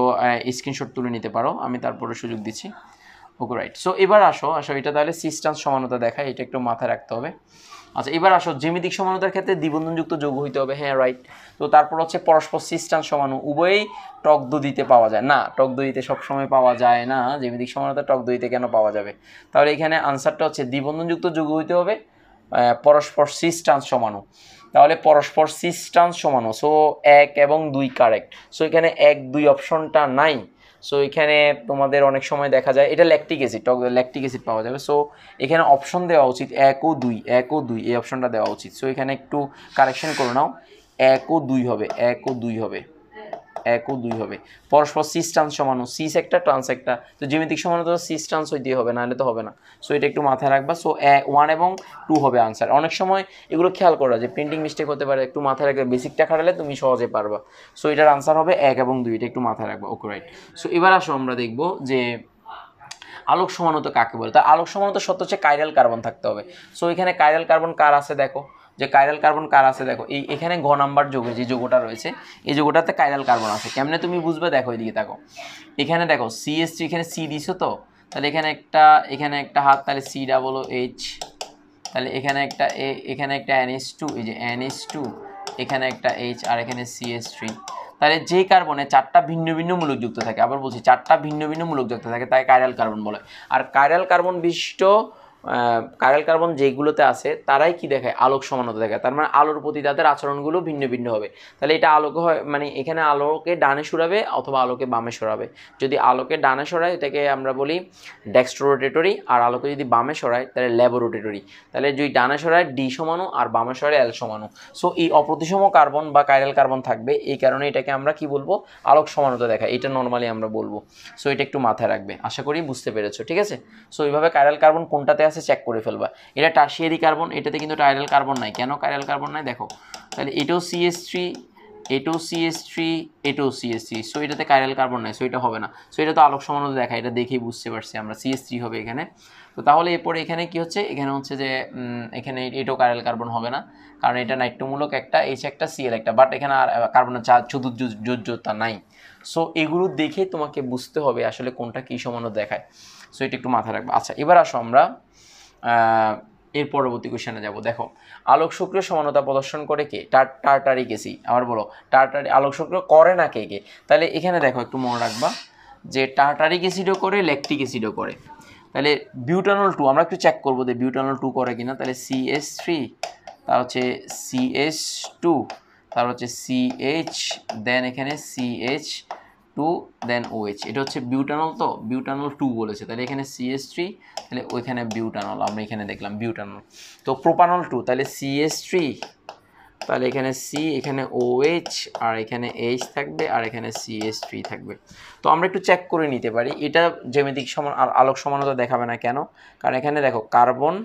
স্ক্রিনশট তুলে নিতে পারো আমি তারপরে সুযোগ দিচ্ছি ওকে রাইট সো এবার আসো আসো এটা তাহলে সিস্টান্স সমানতা দেখায় এটা একটু মাথায় রাখতে হবে আচ্ছা এবার আসো জ্যামিতিক সমানতার ক্ষেত্রে দ্বিবন্ধনযুক্ত যোগ হইতে হবে হ্যাঁ রাইট তো তারপর হচ্ছে পরস্পর সিস্টান সমানু উভয়ই টক দিতে পাওয়া যায় না টক দইতে সবসময় পাওয়া যায় না জ্যামিতিক সমানতা টক দিতে কেন পাওয়া যাবে তাহলে এখানে আনসারটা হচ্ছে দ্বিবন্ধনযুক্ত যোগ হইতে হবে পরস্পর সিস্টান সমানু তাহলে পরস্পর সিস্টান সমানু সো এক এবং দুই কারেক্ট সো এখানে এক দুই অপশনটা নাই সো এখানে তোমাদের অনেক সময় দেখা যায় এটা ল্যাকটিক অ্যাসিড ল্যাকটিক অ্যাসিড পাওয়া যাবে সো এখানে অপশন দেওয়া উচিত এক ও দুই এক ও দুই এই অপশনটা দেওয়া উচিত সো এখানে একটু কারেকশন করে নাও এক ও দুই হবে এক ও দুই হবে এক ও দুই হবে পরস্পর সিস ট্রান্স সমানো সিস একটা ট্রান্স একটা তো জ্যামিতিক সমানো তো সিস ট্রান্স হইতে হবে নাহলে তো হবে না সো এটা একটু মাথায় রাখবা সো ওয়ান এবং টু হবে আনসার অনেক সময় এগুলো খেয়াল করা যে প্রিন্টিং মিস্টেক হতে পারে একটু মাথায় রাখবে বেসিকটা খাটালে তুমি সহজে পারবা সো এটার আনসার হবে এক এবং দুই এটা একটু মাথায় রাখবা ওকে রাইট সো এবার আসো আমরা দেখবো যে আলোক সমানত কাকে বলে তা আলোক সমানত সত্য হচ্ছে কাইরাল কার্বন থাকতে হবে সো এখানে কাইরাল কার্বন কার আছে দেখো যে কাইরাল কার্বন কার আছে দেখো এই এখানে ঘ নাম্বার যোগে যে যোগটা রয়েছে এই যোগটাতে কাইরাল কার্বন আছে কেমনে তুমি বুঝবে দেখো এদিকে দেখো এখানে দেখো সিএসটি এখানে সি দিছো তো তাহলে এখানে একটা এখানে একটা হাত তাহলে সি ডাবল এইচ তাহলে এখানে একটা এ এখানে একটা এনএস টু এই যে এনএস টু এখানে একটা এইচ আর এখানে সিএস থ্রি তাহলে যে কার্বনে চারটা ভিন্ন ভিন্ন মূলক যুক্ত থাকে আবার বলছি চারটা ভিন্ন ভিন্ন মূলক যুক্ত থাকে তাই কাইরাল কার্বন বলে আর কাইরাল কার্বন বিশিষ্ট কারেল কার্বন যেগুলোতে আছে তারাই কি দেখায় আলোক সমানতা দেখায় তার মানে আলোর প্রতি তাদের আচরণগুলো ভিন্ন ভিন্ন হবে তাহলে এটা আলোক হয় মানে এখানে আলোকে ডানে সরাবে অথবা আলোকে বামে সরাবে যদি আলোকে ডানে সরায় এটাকে আমরা বলি ডেক্সট্রোরোটেটরি আর আলোকে যদি বামে সরায় তাহলে ল্যাবোরোটেটরি তাহলে যদি ডানে সরায় ডি সমানু আর বামে সরায় এল সমানু সো এই অপ্রতিসম কার্বন বা কাইরাল কার্বন থাকবে এই কারণে এটাকে আমরা কি বলবো আলোক সমানতা দেখায় এটা নর্মালি আমরা বলবো সো এটা একটু মাথায় রাখবে আশা করি বুঝতে পেরেছো ঠিক আছে সো এইভাবে কাইরাল কার্বন কোনটাতে আছে আছে চেক করে ফেলবা এটা টার্সিয়ারি কার্বন এটাতে কিন্তু টাইরাল কার্বন নাই কেন টাইরাল কার্বন নাই দেখো তাহলে এটাও সিএস থ্রি এটাও সিএস থ্রি এটাও সিএস থ্রি সো এটাতে কাইরাল কার্বন নাই সো এটা হবে না সো এটা তো আলোক সমানো দেখা এটা দেখেই বুঝতে পারছি আমরা সিএস থ্রি হবে এখানে তো তাহলে এরপরে এখানে কি হচ্ছে এখানে হচ্ছে যে এখানে এটাও কাইরাল কার্বন হবে না কারণ এটা নাইট্রোমূলক একটা এইচ একটা সিএল একটা বাট এখানে আর কার্বনের চা চতুর্যোজ্যতা নাই সো এগুলো দেখে তোমাকে বুঝতে হবে আসলে কোনটা কী সমানো দেখায় সো এটা একটু মাথায় রাখবে আচ্ছা এবার আসো আমরা এর পরবর্তী কোয়েশনে যাব দেখো আলোক সক্রিয় সমানতা প্রদর্শন করে কে টার্টারি কেসি আবার বলো টার্টারি আলোক শুক্র করে না কে কে তাহলে এখানে দেখো একটু মনে রাখবা যে টার্টারিক অ্যাসিডও করে ল্যাকটিক অ্যাসিডও করে তাহলে বিউটানল টু আমরা একটু চেক করবো যে বিউটানল টু করে কিনা তাহলে সিএস থ্রি তার হচ্ছে সিএস টু তার হচ্ছে সিএইচ দেন এখানে সিএইচ টু দেন ওএইচ এটা হচ্ছে বিউটানল তো বিউটানল টু বলেছে তাহলে এখানে সিএস থ্রি তাহলে ওইখানে বিউটানল আমরা এখানে দেখলাম বিউটানল তো প্রোপানল টু তাহলে সিএস থ্রি তাহলে এখানে সি এখানে ওএইচ আর এখানে এইচ থাকবে আর এখানে সিএস থ্রি থাকবে তো আমরা একটু চেক করে নিতে পারি এটা জ্যামিতিক সমান আর আলোক সমানতা দেখাবে না কেন কারণ এখানে দেখো কার্বন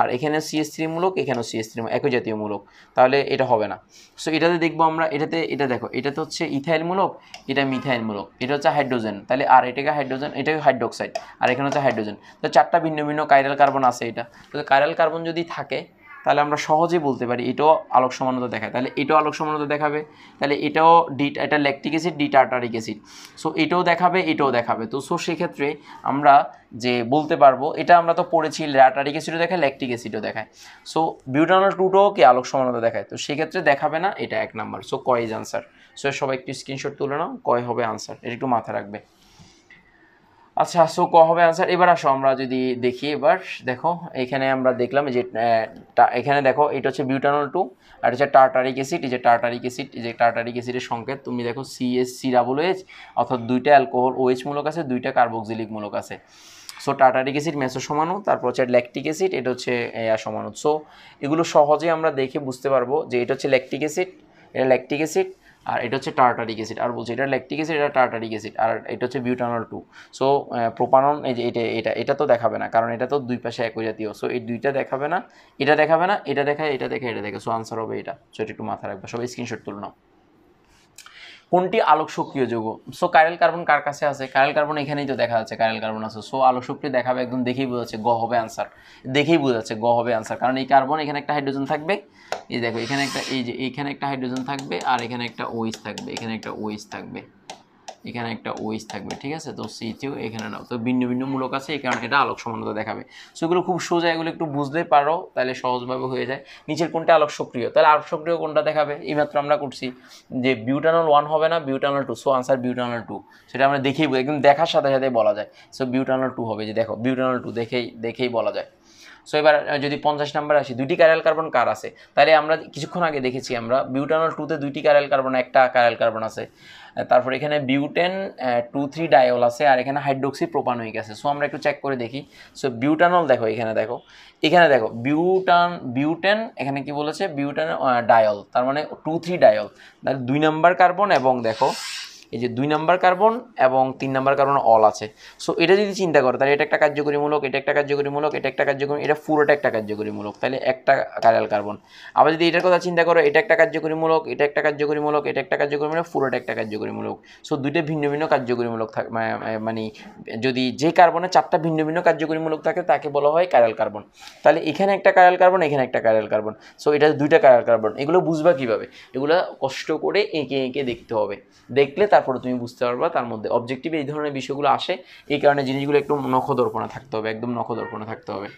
আর এখানে সিএস থ্রি মূলক এখানেও সিএস থ্রি একই জাতীয় মূলক তাহলে এটা হবে না সো এটাতে দেখবো আমরা এটাতে এটা দেখো এটাতে হচ্ছে ইথাইল মূলক এটা মিথাইল মূলক এটা হচ্ছে হাইড্রোজেন তাহলে আর এটাকে হাইড্রোজেন এটাকে হাইড্রোক্সাইড আর এখানে হচ্ছে হাইড্রোজেন তো চারটা ভিন্ন ভিন্ন কাইরাল কার্বন আছে এটা তো কাইরাল কার্বন যদি থাকে তাহলে আমরা সহজে বলতে পারি এটাও আলোক সমানতা দেখায় তাহলে এটাও আলোক সমানতা দেখাবে তাহলে এটাও ডি এটা lactic acid D tartaric acid so এটাও দেখাবে এটাও দেখাবে তো সো সেক্ষেত্রে আমরা যে বলতে পারবো এটা আমরা তো পড়েছি ল্যাটারিক অ্যাসিডও দেখায় ল্যাকটিক অ্যাসিডও দেখায় সো বিউটানাল টুটোও কি আলোক সমানতা দেখায় তো সেক্ষেত্রে দেখাবে না এটা এক নাম্বার সো কয় ইজ আনসার সো সবাই একটু স্ক্রিনশট তুলে নাও কয় হবে আনসার এটা একটু মাথায় রাখবে আচ্ছা সো ক হবে আনসার এবার আসো আমরা যদি দেখি এবার দেখো এখানে আমরা দেখলাম যে এখানে দেখো এটা হচ্ছে বিউটানল টু আর হচ্ছে টার্টারিক অ্যাসিড এই যে টার্টারিক অ্যাসিড এই যে টার্টারিক অ্যাসিডের সংকেত তুমি দেখো এস সি ডাবল ওয়েচ অর্থাৎ দুইটা অ্যালকোহল ওএইচ মূলক আছে দুইটা কার্বক্সিলিক মূলক আছে সো টাটারিক অ্যাসিড মেসো সমানু তারপর হচ্ছে ল্যাকটিক অ্যাসিড এটা হচ্ছে সমানু সো এগুলো সহজে আমরা দেখে বুঝতে পারবো যে এটা হচ্ছে ল্যাকটিক অ্যাসিড এটা ল্যাকটিক অ্যাসিড আর এটা হচ্ছে টার্টারিক অ্যাসিড আর বলছি এটা ল্যাকটিক অ্যাসিড এটা টার্টারিক অ্যাসিড আর এটা হচ্ছে বিউটানল টু সো প্রোপানন এই যে এটা এটা এটা তো দেখাবে না কারণ এটা তো দুই পাশে একই জাতীয় সো এই দুইটা দেখাবে না এটা দেখাবে না এটা দেখায় এটা দেখায় এটা দেখে সো আনসার হবে এটা সো এটা একটু মাথায় রাখবে সবাই স্ক্রিনশট তুলনাও কোনটি আলোক সক্রিয় যৌগ সো কাইরাল কার্বন কার কাছে আছে কাইরাল কার্বন এখানেই তো দেখা যাচ্ছে কাইরাল কার্বন আছে সো আলোক সক্রিয় দেখাবে একদম দেখেই যাচ্ছে গ হবে আনসার দেখেই বোঝাচ্ছে গ হবে আনসার কারণ এই কার্বন এখানে একটা হাইড্রোজেন থাকবে এই দেখো এখানে একটা এই যে এখানে একটা হাইড্রোজেন থাকবে আর এখানে একটা ওইস থাকবে এখানে একটা ওইস থাকবে এখানে একটা ওয়েজ থাকবে ঠিক আছে তো সিটিও এখানে নাও তো ভিন্ন ভিন্ন মূলক আছে এই কারণে এটা আলোক সমানতা দেখাবে সো এগুলো খুব সোজা এগুলো একটু বুঝতে পারো তাহলে সহজভাবে হয়ে যায় নিচের কোনটা আলোক সক্রিয় তাহলে আলোক সক্রিয় কোনটা দেখাবে এইমাত্র আমরা করছি যে বিউটানল ওয়ান হবে না butanol two so answer butanol two সেটা আমরা দেখেই একদম দেখার সাথে সাথে বলা যায় সো বিউটানল টু হবে যে দেখো বিউটানল টু দেখেই দেখেই বলা যায় সো এবার যদি পঞ্চাশ নাম্বার আসি দুইটি কারাল কার্বন কার আছে তাহলে আমরা কিছুক্ষণ আগে দেখেছি আমরা বিউটানল টুতে দুইটি কারাল কার্বন একটা কারাল কার্বন আছে তারপর এখানে বিউটেন টু থ্রি ডায়ল আছে আর এখানে হাইড্রোক্সি প্রোপানোইক আছে সো আমরা একটু চেক করে দেখি সো বিউটানল দেখো এখানে দেখো এখানে দেখো বিউটান বিউটেন এখানে কি বলেছে বিউটেন ডায়ল তার মানে টু থ্রি ডায়ল দুই নাম্বার কার্বন এবং দেখো এই যে দুই নাম্বার কার্বন এবং তিন নাম্বার কার্বন অল আছে সো এটা যদি চিন্তা করো তাহলে এটা একটা কার্যকরীমূলক এটা একটা কার্যকরীমূলক এটা একটা কার্যকরী এটা পুরোটা একটা কার্যকরীমূলক তাহলে একটা কারাল কার্বন আবার যদি এটার কথা চিন্তা করো এটা একটা কার্যকরীমূলক এটা একটা কার্যকরীমূলক এটা একটা কার্যকরীমূলক পুরোটা একটা কার্যকরীমূলক সো দুইটা ভিন্ন ভিন্ন কার্যকরীমূলক মানে যদি যে কার্বনে চারটা ভিন্ন ভিন্ন কার্যকরীমূলক থাকে তাকে বলা হয় কারাল কার্বন তাহলে এখানে একটা কারাল কার্বন এখানে একটা কারাল কার্বন সো এটা দুইটা কারাল কার্বন এগুলো বুঝবা কীভাবে এগুলো কষ্ট করে এঁকে এঁকে দেখতে হবে দেখলে তার তারপরে তুমি বুঝতে পারবা তার মধ্যে অবজেক্টিভ এই ধরনের বিষয়গুলো আসে এই কারণে জিনিসগুলো একটু নখদর্পণা থাকতে হবে একদম নখদর্পণা থাকতে হবে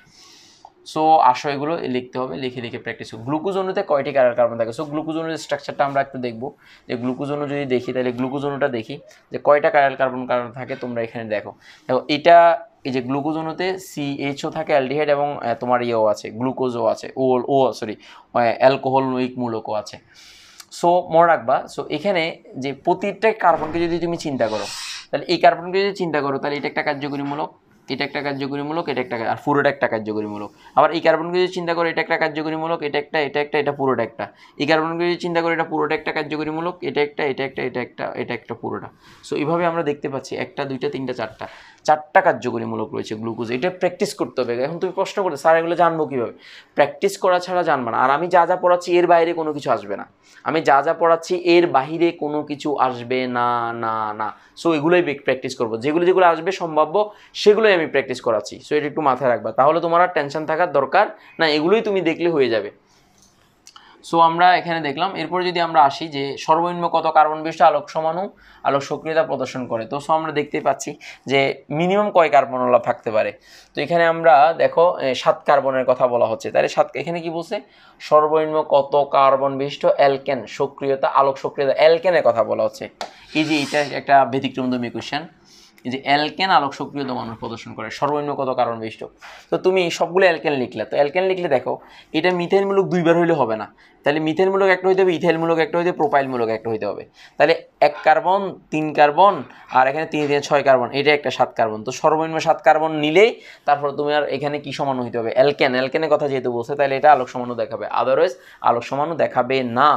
সো আশয়গুলো লিখতে হবে লিখে লিখে প্র্যাকটিস গ্লুকোজ অণুতে কয়টি কারার কার্বন থাকে সো গ্লুকোজ স্ট্রাকচারটা আমরা একটু দেখবো যে গ্লুকোজ যদি দেখি তাহলে গ্লুকোজ দেখি যে কয়টা কারার কার্বন কারণ থাকে তোমরা এখানে দেখো দেখো এটা এই যে গ্লুকোজ সি সিএইচও থাকে অ্যালডিহাইড এবং তোমার ইয়েও আছে গ্লুকোজও আছে ও ও সরি অ্যালকোহল মূলকও আছে সো মনে রাখবা সো এখানে যে প্রতিটা কার্বনকে যদি তুমি চিন্তা করো তাহলে এই কার্বনকে যদি চিন্তা করো তাহলে এটা একটা কার্যকরীমূলক এটা একটা কার্যকরীমূলক এটা একটা আর পুরোটা একটা কার্যকরীমূলক আবার এই কার্বনকে যদি চিন্তা করে এটা একটা কার্যকরীমূলক এটা একটা এটা একটা এটা পুরোটা একটা এই কার্বনকে যদি চিন্তা করে এটা পুরোটা একটা কার্যকরীমূলক এটা একটা এটা একটা এটা একটা এটা একটা পুরোটা সো এইভাবে আমরা দেখতে পাচ্ছি একটা দুইটা তিনটা চারটা চারটা কার্যকরীমূলক রয়েছে গ্লুকোজ এটা প্র্যাকটিস করতে হবে এখন তুমি প্রশ্ন করতে স্যার এগুলো জানবো কীভাবে প্র্যাকটিস করা ছাড়া জানবো না আর আমি যা যা পড়াচ্ছি এর বাইরে কোনো কিছু আসবে না আমি যা যা পড়াচ্ছি এর বাহিরে কোনো কিছু আসবে না না না সো এগুলোই প্র্যাকটিস করবো যেগুলো যেগুলো আসবে সম্ভাব্য সেগুলোই আমি প্র্যাকটিস করাচ্ছি সো এটা একটু মাথায় রাখবা তাহলে তোমার আর টেনশন থাকার দরকার না এগুলোই তুমি দেখলে হয়ে যাবে সো আমরা এখানে দেখলাম এরপর যদি আমরা আসি যে সর্বনিম্ন কত কার্বন বিশিষ্ট আলোক সমাণু আলোক সক্রিয়তা প্রদর্শন করে তো সো আমরা দেখতে পাচ্ছি যে মিনিমাম কয় কার্বনওয়ালা থাকতে পারে তো এখানে আমরা দেখো সাত কার্বনের কথা বলা হচ্ছে তাহলে সাত এখানে কি বলছে সর্বনিম্ন কত কার্বন বিশিষ্ট অ্যালকেন সক্রিয়তা আলোক সক্রিয়তা অ্যালকেনের কথা বলা হচ্ছে এই যে এটা একটা ব্যতিক্রমধর্মী কোয়েশ্চেন যে অ্যালকেন আলোক সক্রিয় দমানুর প্রদর্শন করে সর্বনিম্ন কত কারণ বিশিষ্ট তো তুমি সবগুলো অ্যালকেন লিখলে তো অ্যালকেন লিখলে দেখো এটা মিথেনমূলক দুইবার হইলে হবে না তাহলে মিথেনমূলক একটা হইতে হবে ইথেলমূলক একটা হইতে প্রোপাইলমূলক একটা হইতে হবে তাহলে এক কার্বন তিন কার্বন আর এখানে তিন তিন ছয় কার্বন এটা একটা সাত কার্বন তো সর্বনিম্ন সাত কার্বন নিলেই তারপর তুমি আর এখানে কী সমান হইতে হবে অ্যালকেন অ্যালকেনের কথা যেহেতু বলছে তাহলে এটা আলোক সমানও দেখাবে আদারওয়াইজ আলোক সমানও দেখাবে না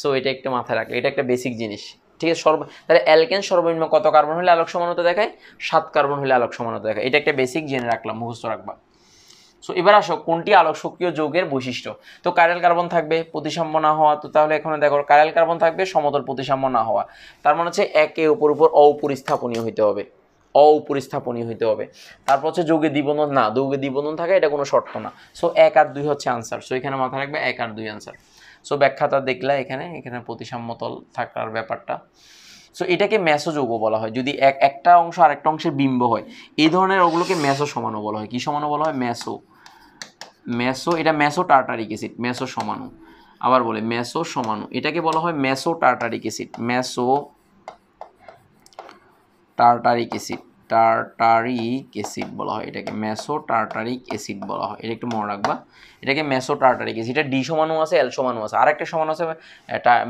সো এটা একটা মাথায় রাখলে এটা একটা বেসিক জিনিস ঠিক আছে সর্ব তাহলে অ্যালকেন সর্বনিম্ন কত কার্বন হলে আলোক সমানতা দেখায় সাত কার্বন হলে আলোক সমানতা দেখায় এটা একটা বেসিক জেনে রাখলাম মুখস্থ রাখবা সো এবার আসো কোনটি আলোক সক্রিয় যৌগের বৈশিষ্ট্য তো কারেল কার্বন থাকবে প্রতিসাম্য না হওয়া তো তাহলে এখানে দেখো কারেল কার্বন থাকবে সমতল প্রতিসাম্য না হওয়া তার মানে হচ্ছে একে উপর উপর অপরিস্থাপনীয় হইতে হবে অপরিস্থাপনীয় হইতে হবে তারপর হচ্ছে যোগে দ্বিবন্ধন না যৌগে দ্বিবন্ধন থাকে এটা কোনো শর্ত না সো এক আর দুই হচ্ছে আনসার সো এখানে মাথায় রাখবে এক আর দুই আনসার সো ব্যাখ্যাটা দেখলা এখানে এখানে প্রতিসাম্যতল থাকার ব্যাপারটা সো এটাকে যৌগ বলা হয় যদি এক একটা অংশ আরেকটা অংশের বিম্ব হয় এই ধরনের ওগুলোকে ম্যাসো সমানো বলা হয় কী সমানো বলা হয় ম্যাসো ম্যাসো এটা ম্যাসো টার্টারিক অ্যাসিড ম্যাসো সমানো আবার বলে ম্যাসো সমানো এটাকে বলা হয় meso tartaric acid meso tartaric acid tartaric acid বলা হয় এটাকে মেসো টার্টারিক অ্যাসিড বলা হয় এটা একটু মনে রাখবা এটাকে মেসো টার্টারিক অ্যাসিড এটা ডি সমানু আছে এল সমানু আছে আর একটা সমান আছে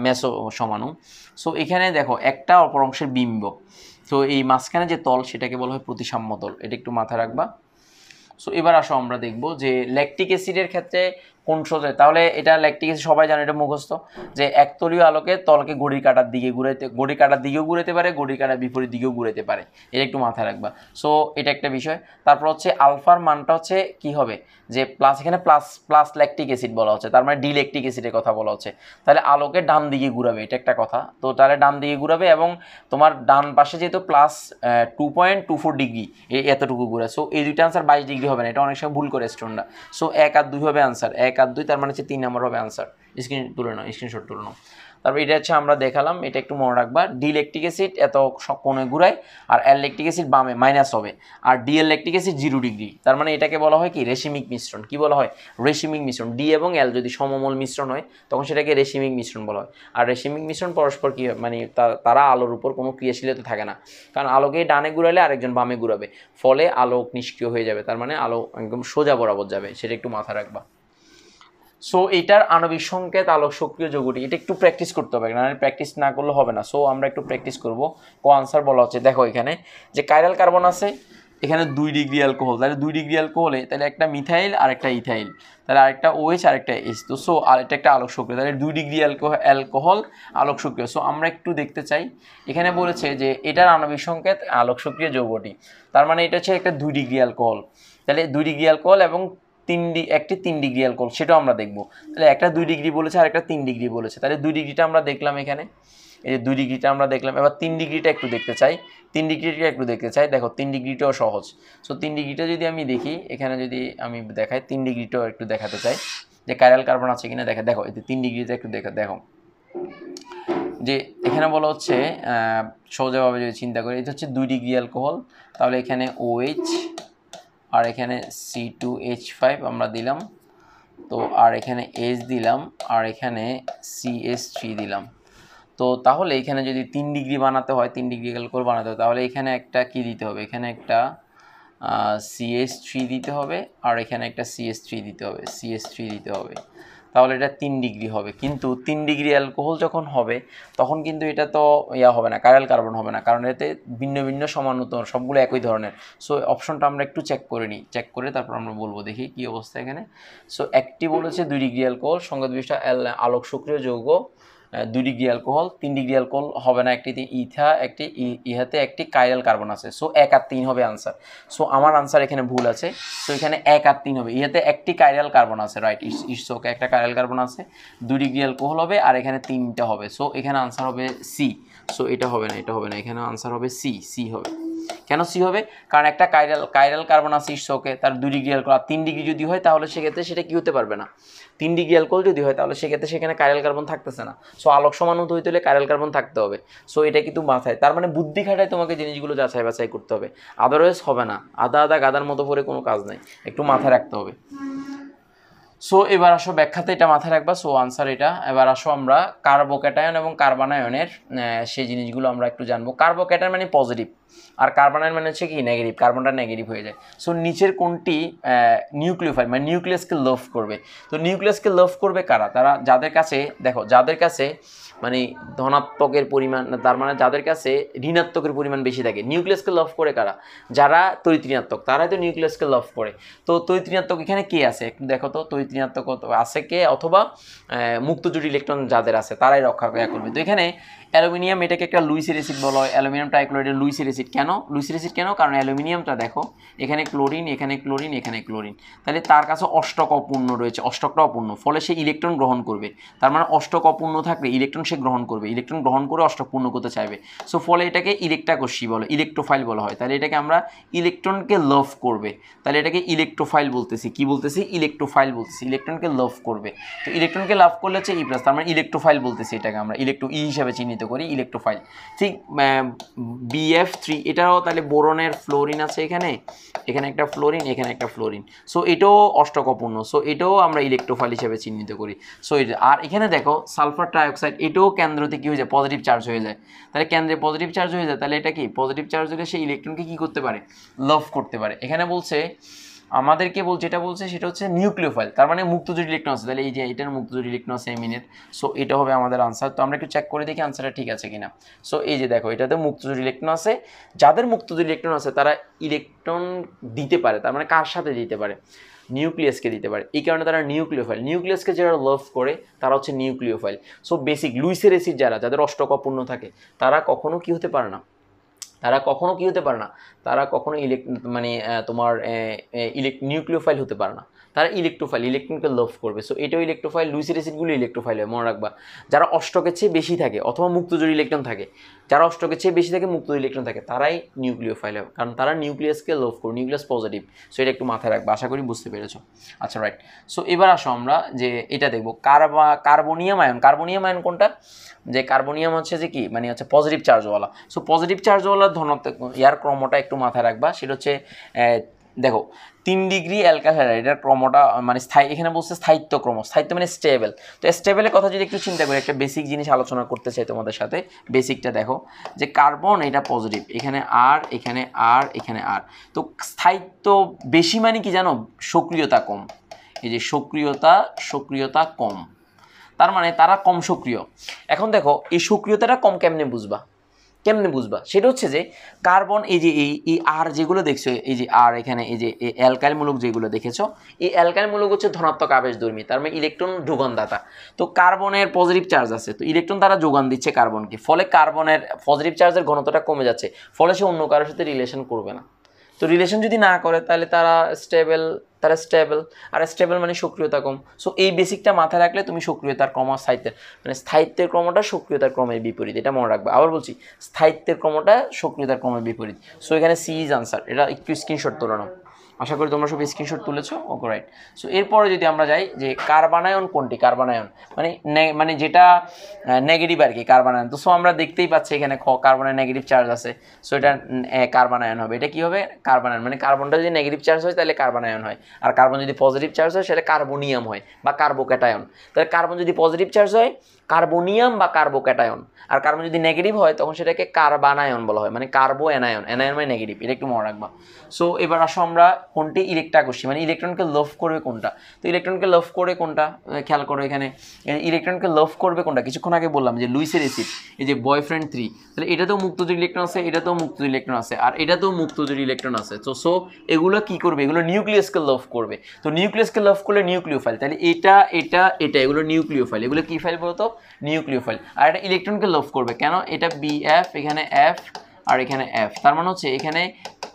মেসো সমানু সো এখানে দেখো একটা অপর অংশের বিম্ব তো এই মাঝখানে যে তল সেটাকে বলা হয় প্রতিসাম্য তল এটা একটু মাথায় রাখবা সো এবার আসো আমরা দেখব যে ল্যাকটিক অ্যাসিডের ক্ষেত্রে কোন কোনসোজে তাহলে এটা ল্যাকটিক সবাই জানে এটা মুখস্থ যে একতলীয় আলোকে তলকে ঘড়ি কাটার দিকে ঘুরাইতে ঘড়ি কাটার দিকেও ঘুরাইতে পারে ঘড়ি কাটার বিপরীত দিকেও ঘুরাইতে পারে এটা একটু মাথায় রাখবা সো এটা একটা বিষয় তারপর হচ্ছে আলফার মানটা হচ্ছে কি হবে যে প্লাস এখানে প্লাস প্লাস ল্যাকটিক অ্যাসিড বলা হচ্ছে তার মানে ডি ল্যাকটিক অ্যাসিডের কথা বলা হচ্ছে তাহলে আলোকে ডান দিকে ঘুরাবে এটা একটা কথা তো তাহলে ডান দিকে ঘুরাবে এবং তোমার ডান পাশে যেহেতু plus two point two four degree এতটুকু ঘুরে সো এই দুইটা আনসার বাইশ ডিগ্রি হবে না এটা অনেক সময় ভুল করে স্টুডেন্টরা সো এক আর দুই হবে আনসার এক এক আর দুই তার মানে হচ্ছে তিন নম্বর হবে আনসার স্ক্রিন তুলে নাও স্ক্রিনশট তুলে নাও তারপর এটা হচ্ছে আমরা দেখালাম এটা একটু মনে রাখবা ডি ইলেকট্রিক অ্যাসিড এত কোণে ঘুরায় আর এল ইলেকট্রিক অ্যাসিড বামে মাইনাস হবে আর D electric acid zero degree তার মানে এটাকে বলা হয় কি রেশিমিক মিশ্রণ কি বলা হয় রেশিমিক মিশ্রণ ডি এবং এল যদি সমমল মিশ্রণ হয় তখন সেটাকে রেশিমিক মিশ্রণ বলা হয় আর রেশিমিক মিশ্রণ পরস্পর কী মানে তারা আলোর উপর কোনো ক্রিয়াশীলতা থাকে না কারণ আলোকে ডানে ঘুরালে আরেকজন বামে ঘুরাবে ফলে আলোক নিষ্ক্রিয় হয়ে যাবে তার মানে আলো একদম সোজা বরাবর যাবে সেটা একটু মাথা রাখবা সো এটার আণবিক সংকেত আলোক সক্রিয় যৌগটি এটা একটু প্র্যাকটিস করতে হবে না প্র্যাকটিস না করলে হবে না সো আমরা একটু প্র্যাকটিস করবো ক আনসার বলা হচ্ছে দেখো এখানে যে কাইরাল কার্বন আছে এখানে দুই ডিগ্রি অ্যালকোহল তাহলে দুই ডিগ্রি অ্যালকোহলে তাহলে একটা মিথাইল আর একটা ইথাইল তাহলে আরেকটা ওএস আর একটা এস তো সো আর এটা একটা আলোক সক্রিয় তাহলে দুই ডিগ্রি অ্যালকোহল আলোক সক্রিয় সো আমরা একটু দেখতে চাই এখানে বলেছে যে এটার আণবিক সংকেত আলোক সক্রিয় যৌগটি তার মানে এটা হচ্ছে একটা দুই ডিগ্রি অ্যালকোহল তাহলে দুই ডিগ্রি অ্যালকোহল এবং তিন একটি তিন ডিগ্রি অ্যালকোহল সেটাও আমরা দেখবো তাহলে একটা দুই ডিগ্রি বলেছে আর একটা তিন ডিগ্রি বলেছে তাহলে দুই ডিগ্রিটা আমরা দেখলাম এখানে এই যে দুই ডিগ্রিটা আমরা দেখলাম এবার তিন ডিগ্রিটা একটু দেখতে চাই তিন ডিগ্রিটা একটু দেখতে চাই দেখো তিন ডিগ্রিটাও সহজ সো তিন ডিগ্রিটা যদি আমি দেখি এখানে যদি আমি দেখাই তিন ডিগ্রিটাও একটু দেখাতে চাই যে কাইরাল কার্বন আছে কিনা দেখা দেখো এতে তিন ডিগ্রিটা একটু দেখা দেখো যে এখানে বলা হচ্ছে সোজাভাবে যদি চিন্তা করি এটা হচ্ছে দুই ডিগ্রি অ্যালকোহল তাহলে এখানে ওএইচ আর এখানে সি টু এইচ ফাইভ আমরা দিলাম তো আর এখানে এস দিলাম আর এখানে সি এস থ্রি দিলাম তো তাহলে এখানে যদি তিন ডিগ্রি বানাতে হয় তিন ডিগ্রি ক্যালকুল বানাতে হয় তাহলে এখানে একটা কি দিতে হবে এখানে একটা সি এস থ্রি দিতে হবে আর এখানে একটা সি এস থ্রি দিতে হবে সিএস থ্রি দিতে হবে তাহলে এটা তিন ডিগ্রি হবে কিন্তু তিন ডিগ্রি অ্যালকোহল যখন হবে তখন কিন্তু এটা তো ইয়া হবে না কারাল কার্বন হবে না কারণ এতে ভিন্ন ভিন্ন সমানত সবগুলো একই ধরনের সো অপশনটা আমরা একটু চেক করে নিই চেক করে তারপর আমরা বলবো দেখি কি অবস্থা এখানে সো একটি বলেছে দুই ডিগ্রি অ্যালকোহল সংবাদ বিশিষ্ট আলোক সক্রিয় যৌগ দুই ডিগ্রি অ্যালকোহল তিন ডিগ্রি অ্যালকোহল হবে না একটি ইথা একটি ইহাতে একটি কাইরাল কার্বন আছে সো এক আর তিন হবে আনসার সো আমার আনসার এখানে ভুল আছে সো এখানে এক আর তিন হবে ইহাতে একটি কাইরাল কার্বন আছে রাইট ইটস একটা কাইরাল কার্বন আছে দুই ডিগ্রি অ্যালকোহল হবে আর এখানে তিনটা হবে সো এখানে আনসার হবে সি সো এটা হবে না এটা হবে না এখানে আনসার হবে সি সি হবে কেন সি হবে কারণ একটা কাইরাল কাইরাল কার্বন আছে ইসোকে তার দুই ডিগ্রি অ্যালকোল আর তিন ডিগ্রি যদি হয় তাহলে সেক্ষেত্রে সেটা কি হতে পারবে না তিন ডিগ্রি অ্যালকোল যদি হয় তাহলে সেক্ষেত্রে সেখানে কাইরাল কার্বন থাকতেছে না সো আলোক সমান হতে হলে কাইরাল কার্বন থাকতে হবে সো এটা কিন্তু মাথায় তার মানে বুদ্ধি খাটায় তোমাকে জিনিসগুলো যাচাই বাছাই করতে হবে আদারওয়াইজ হবে না আদা আদা গাদার মতো করে কোনো কাজ নাই একটু মাথায় রাখতে হবে সো এবার আসো ব্যাখ্যাতে এটা মাথায় রাখবা সো আনসার এটা এবার আসো আমরা কার্বোক্যাটায়ন এবং কার্বানায়নের সেই জিনিসগুলো আমরা একটু জানবো কার্বোক্যাটায়ন মানে পজিটিভ আর কার্বানায়ন মানে হচ্ছে কি নেগেটিভ কার্বনটা নেগেটিভ হয়ে যায় সো নিচের কোনটি নিউক্লিওফাইল মানে নিউক্লিয়াসকে লভ করবে তো নিউক্লিয়াসকে লভ করবে কারা তারা যাদের কাছে দেখো যাদের কাছে মানে ধনাত্মকের পরিমাণ তার মানে যাদের কাছে ঋণাত্মকের পরিমাণ বেশি থাকে নিউক্লিয়াসকে লভ করে কারা যারা তরিত্রিণাত্মক তারাই তো নিউক্লিয়াসকে লভ করে তো তরিত্রিণাত্মক এখানে কে আছে একটু দেখো তো তরিত্রিণাত্মক আছে কে অথবা মুক্ত জুটি ইলেকট্রন যাদের আছে তারাই রক্ষা করবে তো এখানে অ্যালুমিনিয়াম এটাকে একটা লুইসির অ্যাসিড বলা হয় অ্যালুমিনিয়াম ট্রাইক্লোরাইডের লুইসির অ্যাসিড কেন লুইসির অ্যাসিড কেন কারণ অ্যালুমিনিয়ামটা দেখো এখানে ক্লোরিন এখানে ক্লোরিন এখানে ক্লোরিন তাহলে তার কাছে অষ্টক অপূর্ণ রয়েছে অষ্টকটা অপূর্ণ ফলে সে ইলেকট্রন গ্রহণ করবে তার মানে অষ্টক অপূর্ণ থাকলে ইলেকট্রন সে গ্রহণ করবে ইলেকট্রন গ্রহণ করে অষ্টক পূর্ণ করতে চাইবে সো ফলে এটাকে ইলেকট্রাকর্ষী বলে ইলেকট্রোফাইল বলা হয় তাহলে এটাকে আমরা ইলেকট্রনকে লাভ করবে তাহলে এটাকে ইলেকট্রোফাইল বলতেছি কি বলতেছি ইলেকট্রোফাইল বলতেছি ইলেকট্রনকে লভ করবে তো ইলেকট্রনকে লাভ করলে হচ্ছে ই e প্লাস তার মানে ইলেকট্রোফাইল বলতেছি এটাকে আমরা ইলেকট্রো ই e হিসাবে চিহ্নিত চিহ্নিত করি ইলেকট্রোফাইল ঠিক বিএফ থ্রি এটাও তাহলে বোরনের ফ্লোরিন আছে এখানে এখানে একটা ফ্লোরিন এখানে একটা ফ্লোরিন সো এটাও অষ্টকপূর্ণ সো এটাও আমরা ইলেকট্রোফাইল হিসেবে চিহ্নিত করি সো আর এখানে দেখো সালফার ট্রাইঅক্সাইড এটাও কেন্দ্রতে কী হয়ে যায় পজিটিভ চার্জ হয়ে যায় তাহলে কেন্দ্রে পজিটিভ চার্জ হয়ে যায় তাহলে এটা কি পজিটিভ চার্জ হলে সেই ইলেকট্রনকে কী করতে পারে লভ করতে পারে এখানে বলছে আমাদেরকে বল যেটা বলছে সেটা হচ্ছে নিউক্লিওফাইল তার মানে মুক্তজোট ইলেকট্রন আছে তাহলে এই যে এটার মুক্তজোট ইলেকট্রন আছে এমিনের সো এটা হবে আমাদের আনসার তো আমরা একটু চেক করে দেখি আনসারটা ঠিক আছে কিনা সো এই যে দেখো এটাতে মুক্তজোট ইলেকট্রন আছে যাদের মুক্তজোট ইলেকট্রন আছে তারা ইলেকট্রন দিতে পারে তার মানে কার সাথে দিতে পারে নিউক্লিয়াসকে দিতে পারে এই কারণে তারা নিউক্লিওফাইল নিউক্লিয়াসকে যারা লভ করে তারা হচ্ছে নিউক্লিওফাইল সো বেসিক লুইসের এসিড যারা যাদের অষ্টকপূর্ণ থাকে তারা কখনো কি হতে পারে না তারা কখনো কী হতে পারে না তারা কখনো ইলেক মানে তোমার ইলেক নিউক্লিওফাইল হতে পারে না তারা ইলেকট্রোফাইল ইলেকট্রনকে লভ করবে সো এটাও ইলেকট্রোফাইল লুইসের অ্যাসিডগুলো ইলেকট্রোফাইল হয় মনে রাখবা যারা অষ্টকের চেয়ে বেশি থাকে অথবা মুক্তজোর ইলেকট্রন থাকে যারা অষ্টকের চেয়ে বেশি থাকে মুক্ত ইলেকট্রন থাকে তারাই নিউক্লিওফাইল হয় কারণ তারা নিউক্লিয়াসকে লভ করবে নিউক্লিয়াস পজিটিভ সো এটা একটু মাথায় রাখবা আশা করি বুঝতে পেরেছো আচ্ছা রাইট সো এবার আসো আমরা যে এটা দেখবো কার্বা কার্বোনিয়াম আয়ন কার্বোনিয়াম আয়ন কোনটা যে কার্বোনিয়াম হচ্ছে যে কি মানে হচ্ছে পজিটিভ চার্জওয়ালা সো পজিটিভ চার্জওয়ালা ধনাত্মক ইয়ার ক্রমটা একটু মাথায় রাখবা সেটা হচ্ছে দেখো তিন ডিগ্রি অ্যালকাহাইড্রাইড এটার ক্রমটা মানে স্থায়ী এখানে বলছে স্থায়িত্ব ক্রম স্থায়িত্ব মানে স্টেবল তো স্টেবলের কথা যদি একটু চিন্তা করি একটা বেসিক জিনিস আলোচনা করতে চাই তোমাদের সাথে বেসিকটা দেখো যে কার্বন এটা পজিটিভ এখানে আর এখানে আর এখানে আর তো স্থায়িত্ব বেশি মানে কি জানো সক্রিয়তা কম এই যে সক্রিয়তা সক্রিয়তা কম তার মানে তারা কম সক্রিয় এখন দেখো এই সক্রিয়তাটা কম কেমনে বুঝবা কেমনে বুঝবা সেটা হচ্ছে যে কার্বন এই যে এই এই আর যেগুলো দেখছো এই যে আর এখানে এই যে এই অ্যালকাইলমূলক যেগুলো দেখেছো এই অ্যালকাইলমূলক হচ্ছে ধনাত্মক আবেশধর্মী তার মানে ইলেকট্রন যোগানদাতা তো কার্বনের পজিটিভ চার্জ আছে তো ইলেকট্রন তারা যোগান দিচ্ছে কার্বনকে ফলে কার্বনের পজিটিভ চার্জের ঘনত্বটা কমে যাচ্ছে ফলে সে অন্য কারোর সাথে রিলেশন করবে না তো রিলেশন যদি না করে তাহলে তারা স্টেবল তারা স্টেবল আর স্টেবল মানে সক্রিয়তা কম সো এই বেসিকটা মাথায় রাখলে তুমি সক্রিয়তার ক্রম আর স্থায়িত্বের মানে স্থায়িত্বের ক্রমটা সক্রিয়তার ক্রমের বিপরীত এটা মনে রাখবে আবার বলছি স্থায়িত্বের ক্রমটা সক্রিয়তার ক্রমের বিপরীত সো এখানে সি ইজ আনসার এটা একটু স্ক্রিনশট তোলানো আশা করি তোমরা সব স্ক্রিনশট তুলেছো ওকে রাইট সো এরপরে যদি আমরা যাই যে কার্বানায়ন কোনটি কার্বানায়ন মানে মানে যেটা নেগেটিভ আর কি কার্বানায়ন তো সো আমরা দেখতেই পাচ্ছি এখানে খ কার্বনের নেগেটিভ চার্জ আছে সো এটা কার্বানায়ন হবে এটা কি হবে কার্বানায়ন মানে কার্বনটা যদি নেগেটিভ চার্জ হয় তাহলে কার্বানায়ন হয় আর কার্বন যদি পজিটিভ চার্জ হয় সেটা কার্বোনিয়াম হয় বা কার্বোকেটায়ন তাহলে কার্বন যদি পজিটিভ চার্জ হয় কার্বোনিয়াম বা কার্বোক্যাটায়ন আর কার্বন যদি নেগেটিভ হয় তখন সেটাকে কার্বানায়ন বলা হয় মানে কার্বো অ্যানায়ন অ্যানায়ন মানে নেগেটিভ এটা একটু মনে রাখবা সো এবার আসো আমরা কোনটি ইলেকট্রা করছি মানে ইলেকট্রনকে লভ করবে কোনটা তো ইলেকট্রনকে লভ করে কোনটা খেয়াল করো এখানে ইলেকট্রনকে লভ করবে কোনটা কিছুক্ষণ আগে বললাম যে লুইসের এসিড এই যে বয়ফ্রেন্ড থ্রি তাহলে এটাতেও মুক্তজোর ইলেকট্রন আছে এটাতেও মুক্ত ইলেকট্রন আছে আর এটাতেও মুক্তজোর ইলেকট্রন আছে তো সো এগুলো কি করবে এগুলো নিউক্লিয়াসকে লভ করবে তো নিউক্লিয়াসকে লভ করলে নিউক্লিও ফাইল তাহলে এটা এটা এটা এগুলো নিউক্লিও ফাইল এগুলো কী ফাইল বলতো নিউক্লিওফাইল আর এটা ইলেকট্রনকে লোভ করবে কেন এটা বি এফ এখানে এফ আর এখানে এফ তার মানে হচ্ছে এখানে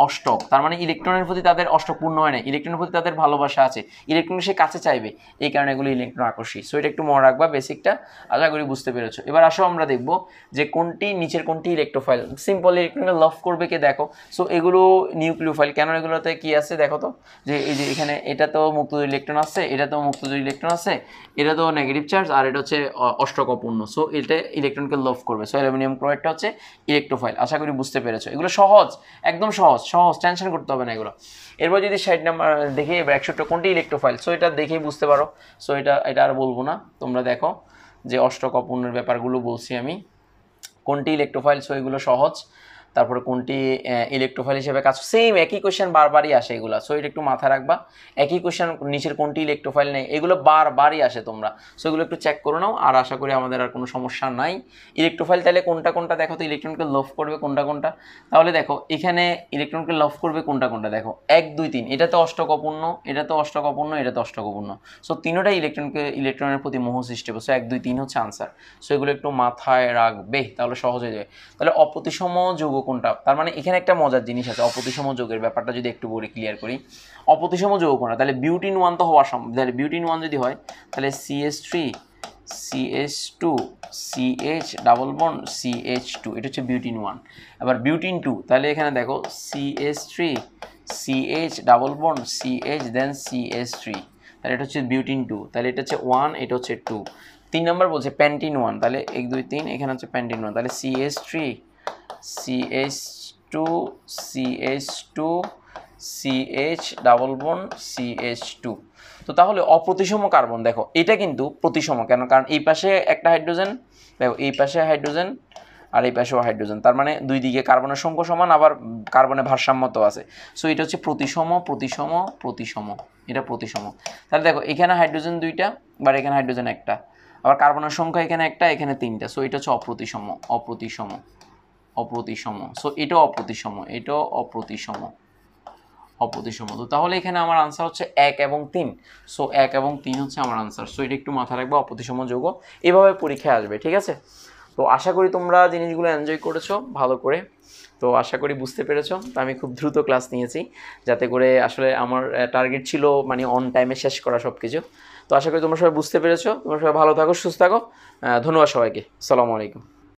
অষ্টক তার মানে ইলেকট্রনের প্রতি তাদের অষ্টক পূর্ণ হয় না ইলেকট্রনের প্রতি তাদের ভালোবাসা আছে ইলেকট্রন সে কাছে চাইবে এই কারণে এগুলো ইলেকট্রন আকর্ষী সো এটা একটু মনে রাখবা বেসিকটা আশা করি বুঝতে পেরেছো এবার আসো আমরা দেখব যে কোনটি নিচের কোনটি ইলেকট্রোফাইল সিম্পল ইলেকট্রনকে লভ করবে কে দেখো সো এগুলো নিউক্লিওফাইল কেন এগুলোতে কি আছে দেখো তো যে এই যে এখানে এটা তো মুক্ত ইলেকট্রন আছে এটা তো মুক্ত ইলেকট্রন আছে এটা তো নেগেটিভ চার্জ আর এটা হচ্ছে অষ্টক অপূর্ণ সো এটা ইলেকট্রনকে লভ করবে সো অ্যালুমিনিয়াম ক্লোরাইডটা হচ্ছে ইলেকট্রোফাইল আশা করি বুঝতে পেরেছো এগুলো সহজ একদম সহজ সহজ টেনশন করতে হবে না এগুলো এরপর যদি সাইড নাম্বার দেখি এবার একশোটা কোনটি ইলেকট্রোফাইল সো এটা দেখেই বুঝতে পারো সো এটা এটা আর বলবো না তোমরা দেখো যে অষ্টক অপূর্ণের ব্যাপারগুলো বলছি আমি কোনটি ইলেকট্রোফাইল সো এগুলো সহজ তারপরে কোনটি ইলেকট্রোফাইল হিসেবে কাজ সেম একই কোয়েশ্চেন বারবারই আসে এগুলো সো এটা একটু মাথায় রাখবা একই কোয়েশ্চেন নিচের কোনটি ইলেকট্রোফাইল নেই এগুলো বারবারই আসে তোমরা সো এগুলো একটু চেক করে নাও আর আশা করি আমাদের আর কোনো সমস্যা নাই ইলেকট্রোফাইল তাহলে কোনটা কোনটা দেখো তো ইলেকট্রনকে লভ করবে কোনটা কোনটা তাহলে দেখো এখানে ইলেকট্রনকে লভ করবে কোনটা কোনটা দেখো এক দুই তিন এটা তো অষ্টকপূর্ণ এটা তো অষ্টকপূর্ণ এটা তো অষ্টকপূর্ণ সো তিনোটাই ইলেকট্রনকে ইলেকট্রনের প্রতি মোহ সৃষ্টি হবে সো এক দুই তিন হচ্ছে আনসার সো এগুলো একটু মাথায় রাখবে তাহলে সহজ হয়ে যাবে তাহলে অপ্রতিসম যুবক কোনটা তার মানে এখানে একটা মজার জিনিস আছে অপতিসম যোগের ব্যাপারটা যদি একটু বলি ক্লিয়ার করি অপতিসম যোগ কোনটা তাহলে বিউটিন ওয়ান তো হওয়া সম্ভব তাহলে বিউটিন ওয়ান যদি হয় তাহলে CH three CH two CH double bond CH two এটা হচ্ছে বিউটিন ওয়ান আবার বিউটিন টু তাহলে এখানে দেখো CH three CH double bond CH then CH three তাহলে এটা হচ্ছে বিউটিন টু তাহলে এটা হচ্ছে ওয়ান এটা হচ্ছে টু তিন নম্বর বলছে প্যান্টিন ওয়ান তাহলে এক দুই তিন এখানে হচ্ছে প্যান্টিন ওয়ান তাহলে CH three CH two CH two CH double bond CH two তো তাহলে অপ্রতিসম কার্বন দেখো এটা কিন্তু প্রতিসম কেন কারণ এই পাশে একটা হাইড্রোজেন দেখো এই পাশে হাইড্রোজেন আর এই পাশেও হাইড্রোজেন তার মানে দুই দিকে কার্বনের সংখ্যা সমান আবার কার্বনের ভারসাম্যত আছে সো এটা হচ্ছে প্রতিসম প্রতিসম প্রতিসম এটা প্রতিসম তাহলে দেখো এখানে হাইড্রোজেন দুইটা বা এখানে হাইড্রোজেন একটা আবার কার্বনের সংখ্যা এখানে একটা এখানে তিনটা সো এটা হচ্ছে অপ্রতিসম অপ্রতিসম অপ্রতিসম সো এটাও অপ্রতিসম এটাও অপ্রতিসম অপ্রতিসম তো তাহলে এখানে আমার আনসার হচ্ছে এক এবং তিন সো এক এবং তিন হচ্ছে আমার আনসার সো এটা একটু মাথায় রাখবো অপ্রতিসম যোগ এভাবে পরীক্ষায় আসবে ঠিক আছে তো আশা করি তোমরা জিনিসগুলো এনজয় করেছো ভালো করে তো আশা করি বুঝতে পেরেছো তো আমি খুব দ্রুত ক্লাস নিয়েছি যাতে করে আসলে আমার টার্গেট ছিল মানে অন টাইমে শেষ করা সব কিছু তো আশা করি তোমরা সবাই বুঝতে পেরেছো তোমরা সবাই ভালো থাকো সুস্থ থাকো ধন্যবাদ সবাইকে সালামু আলাইকুম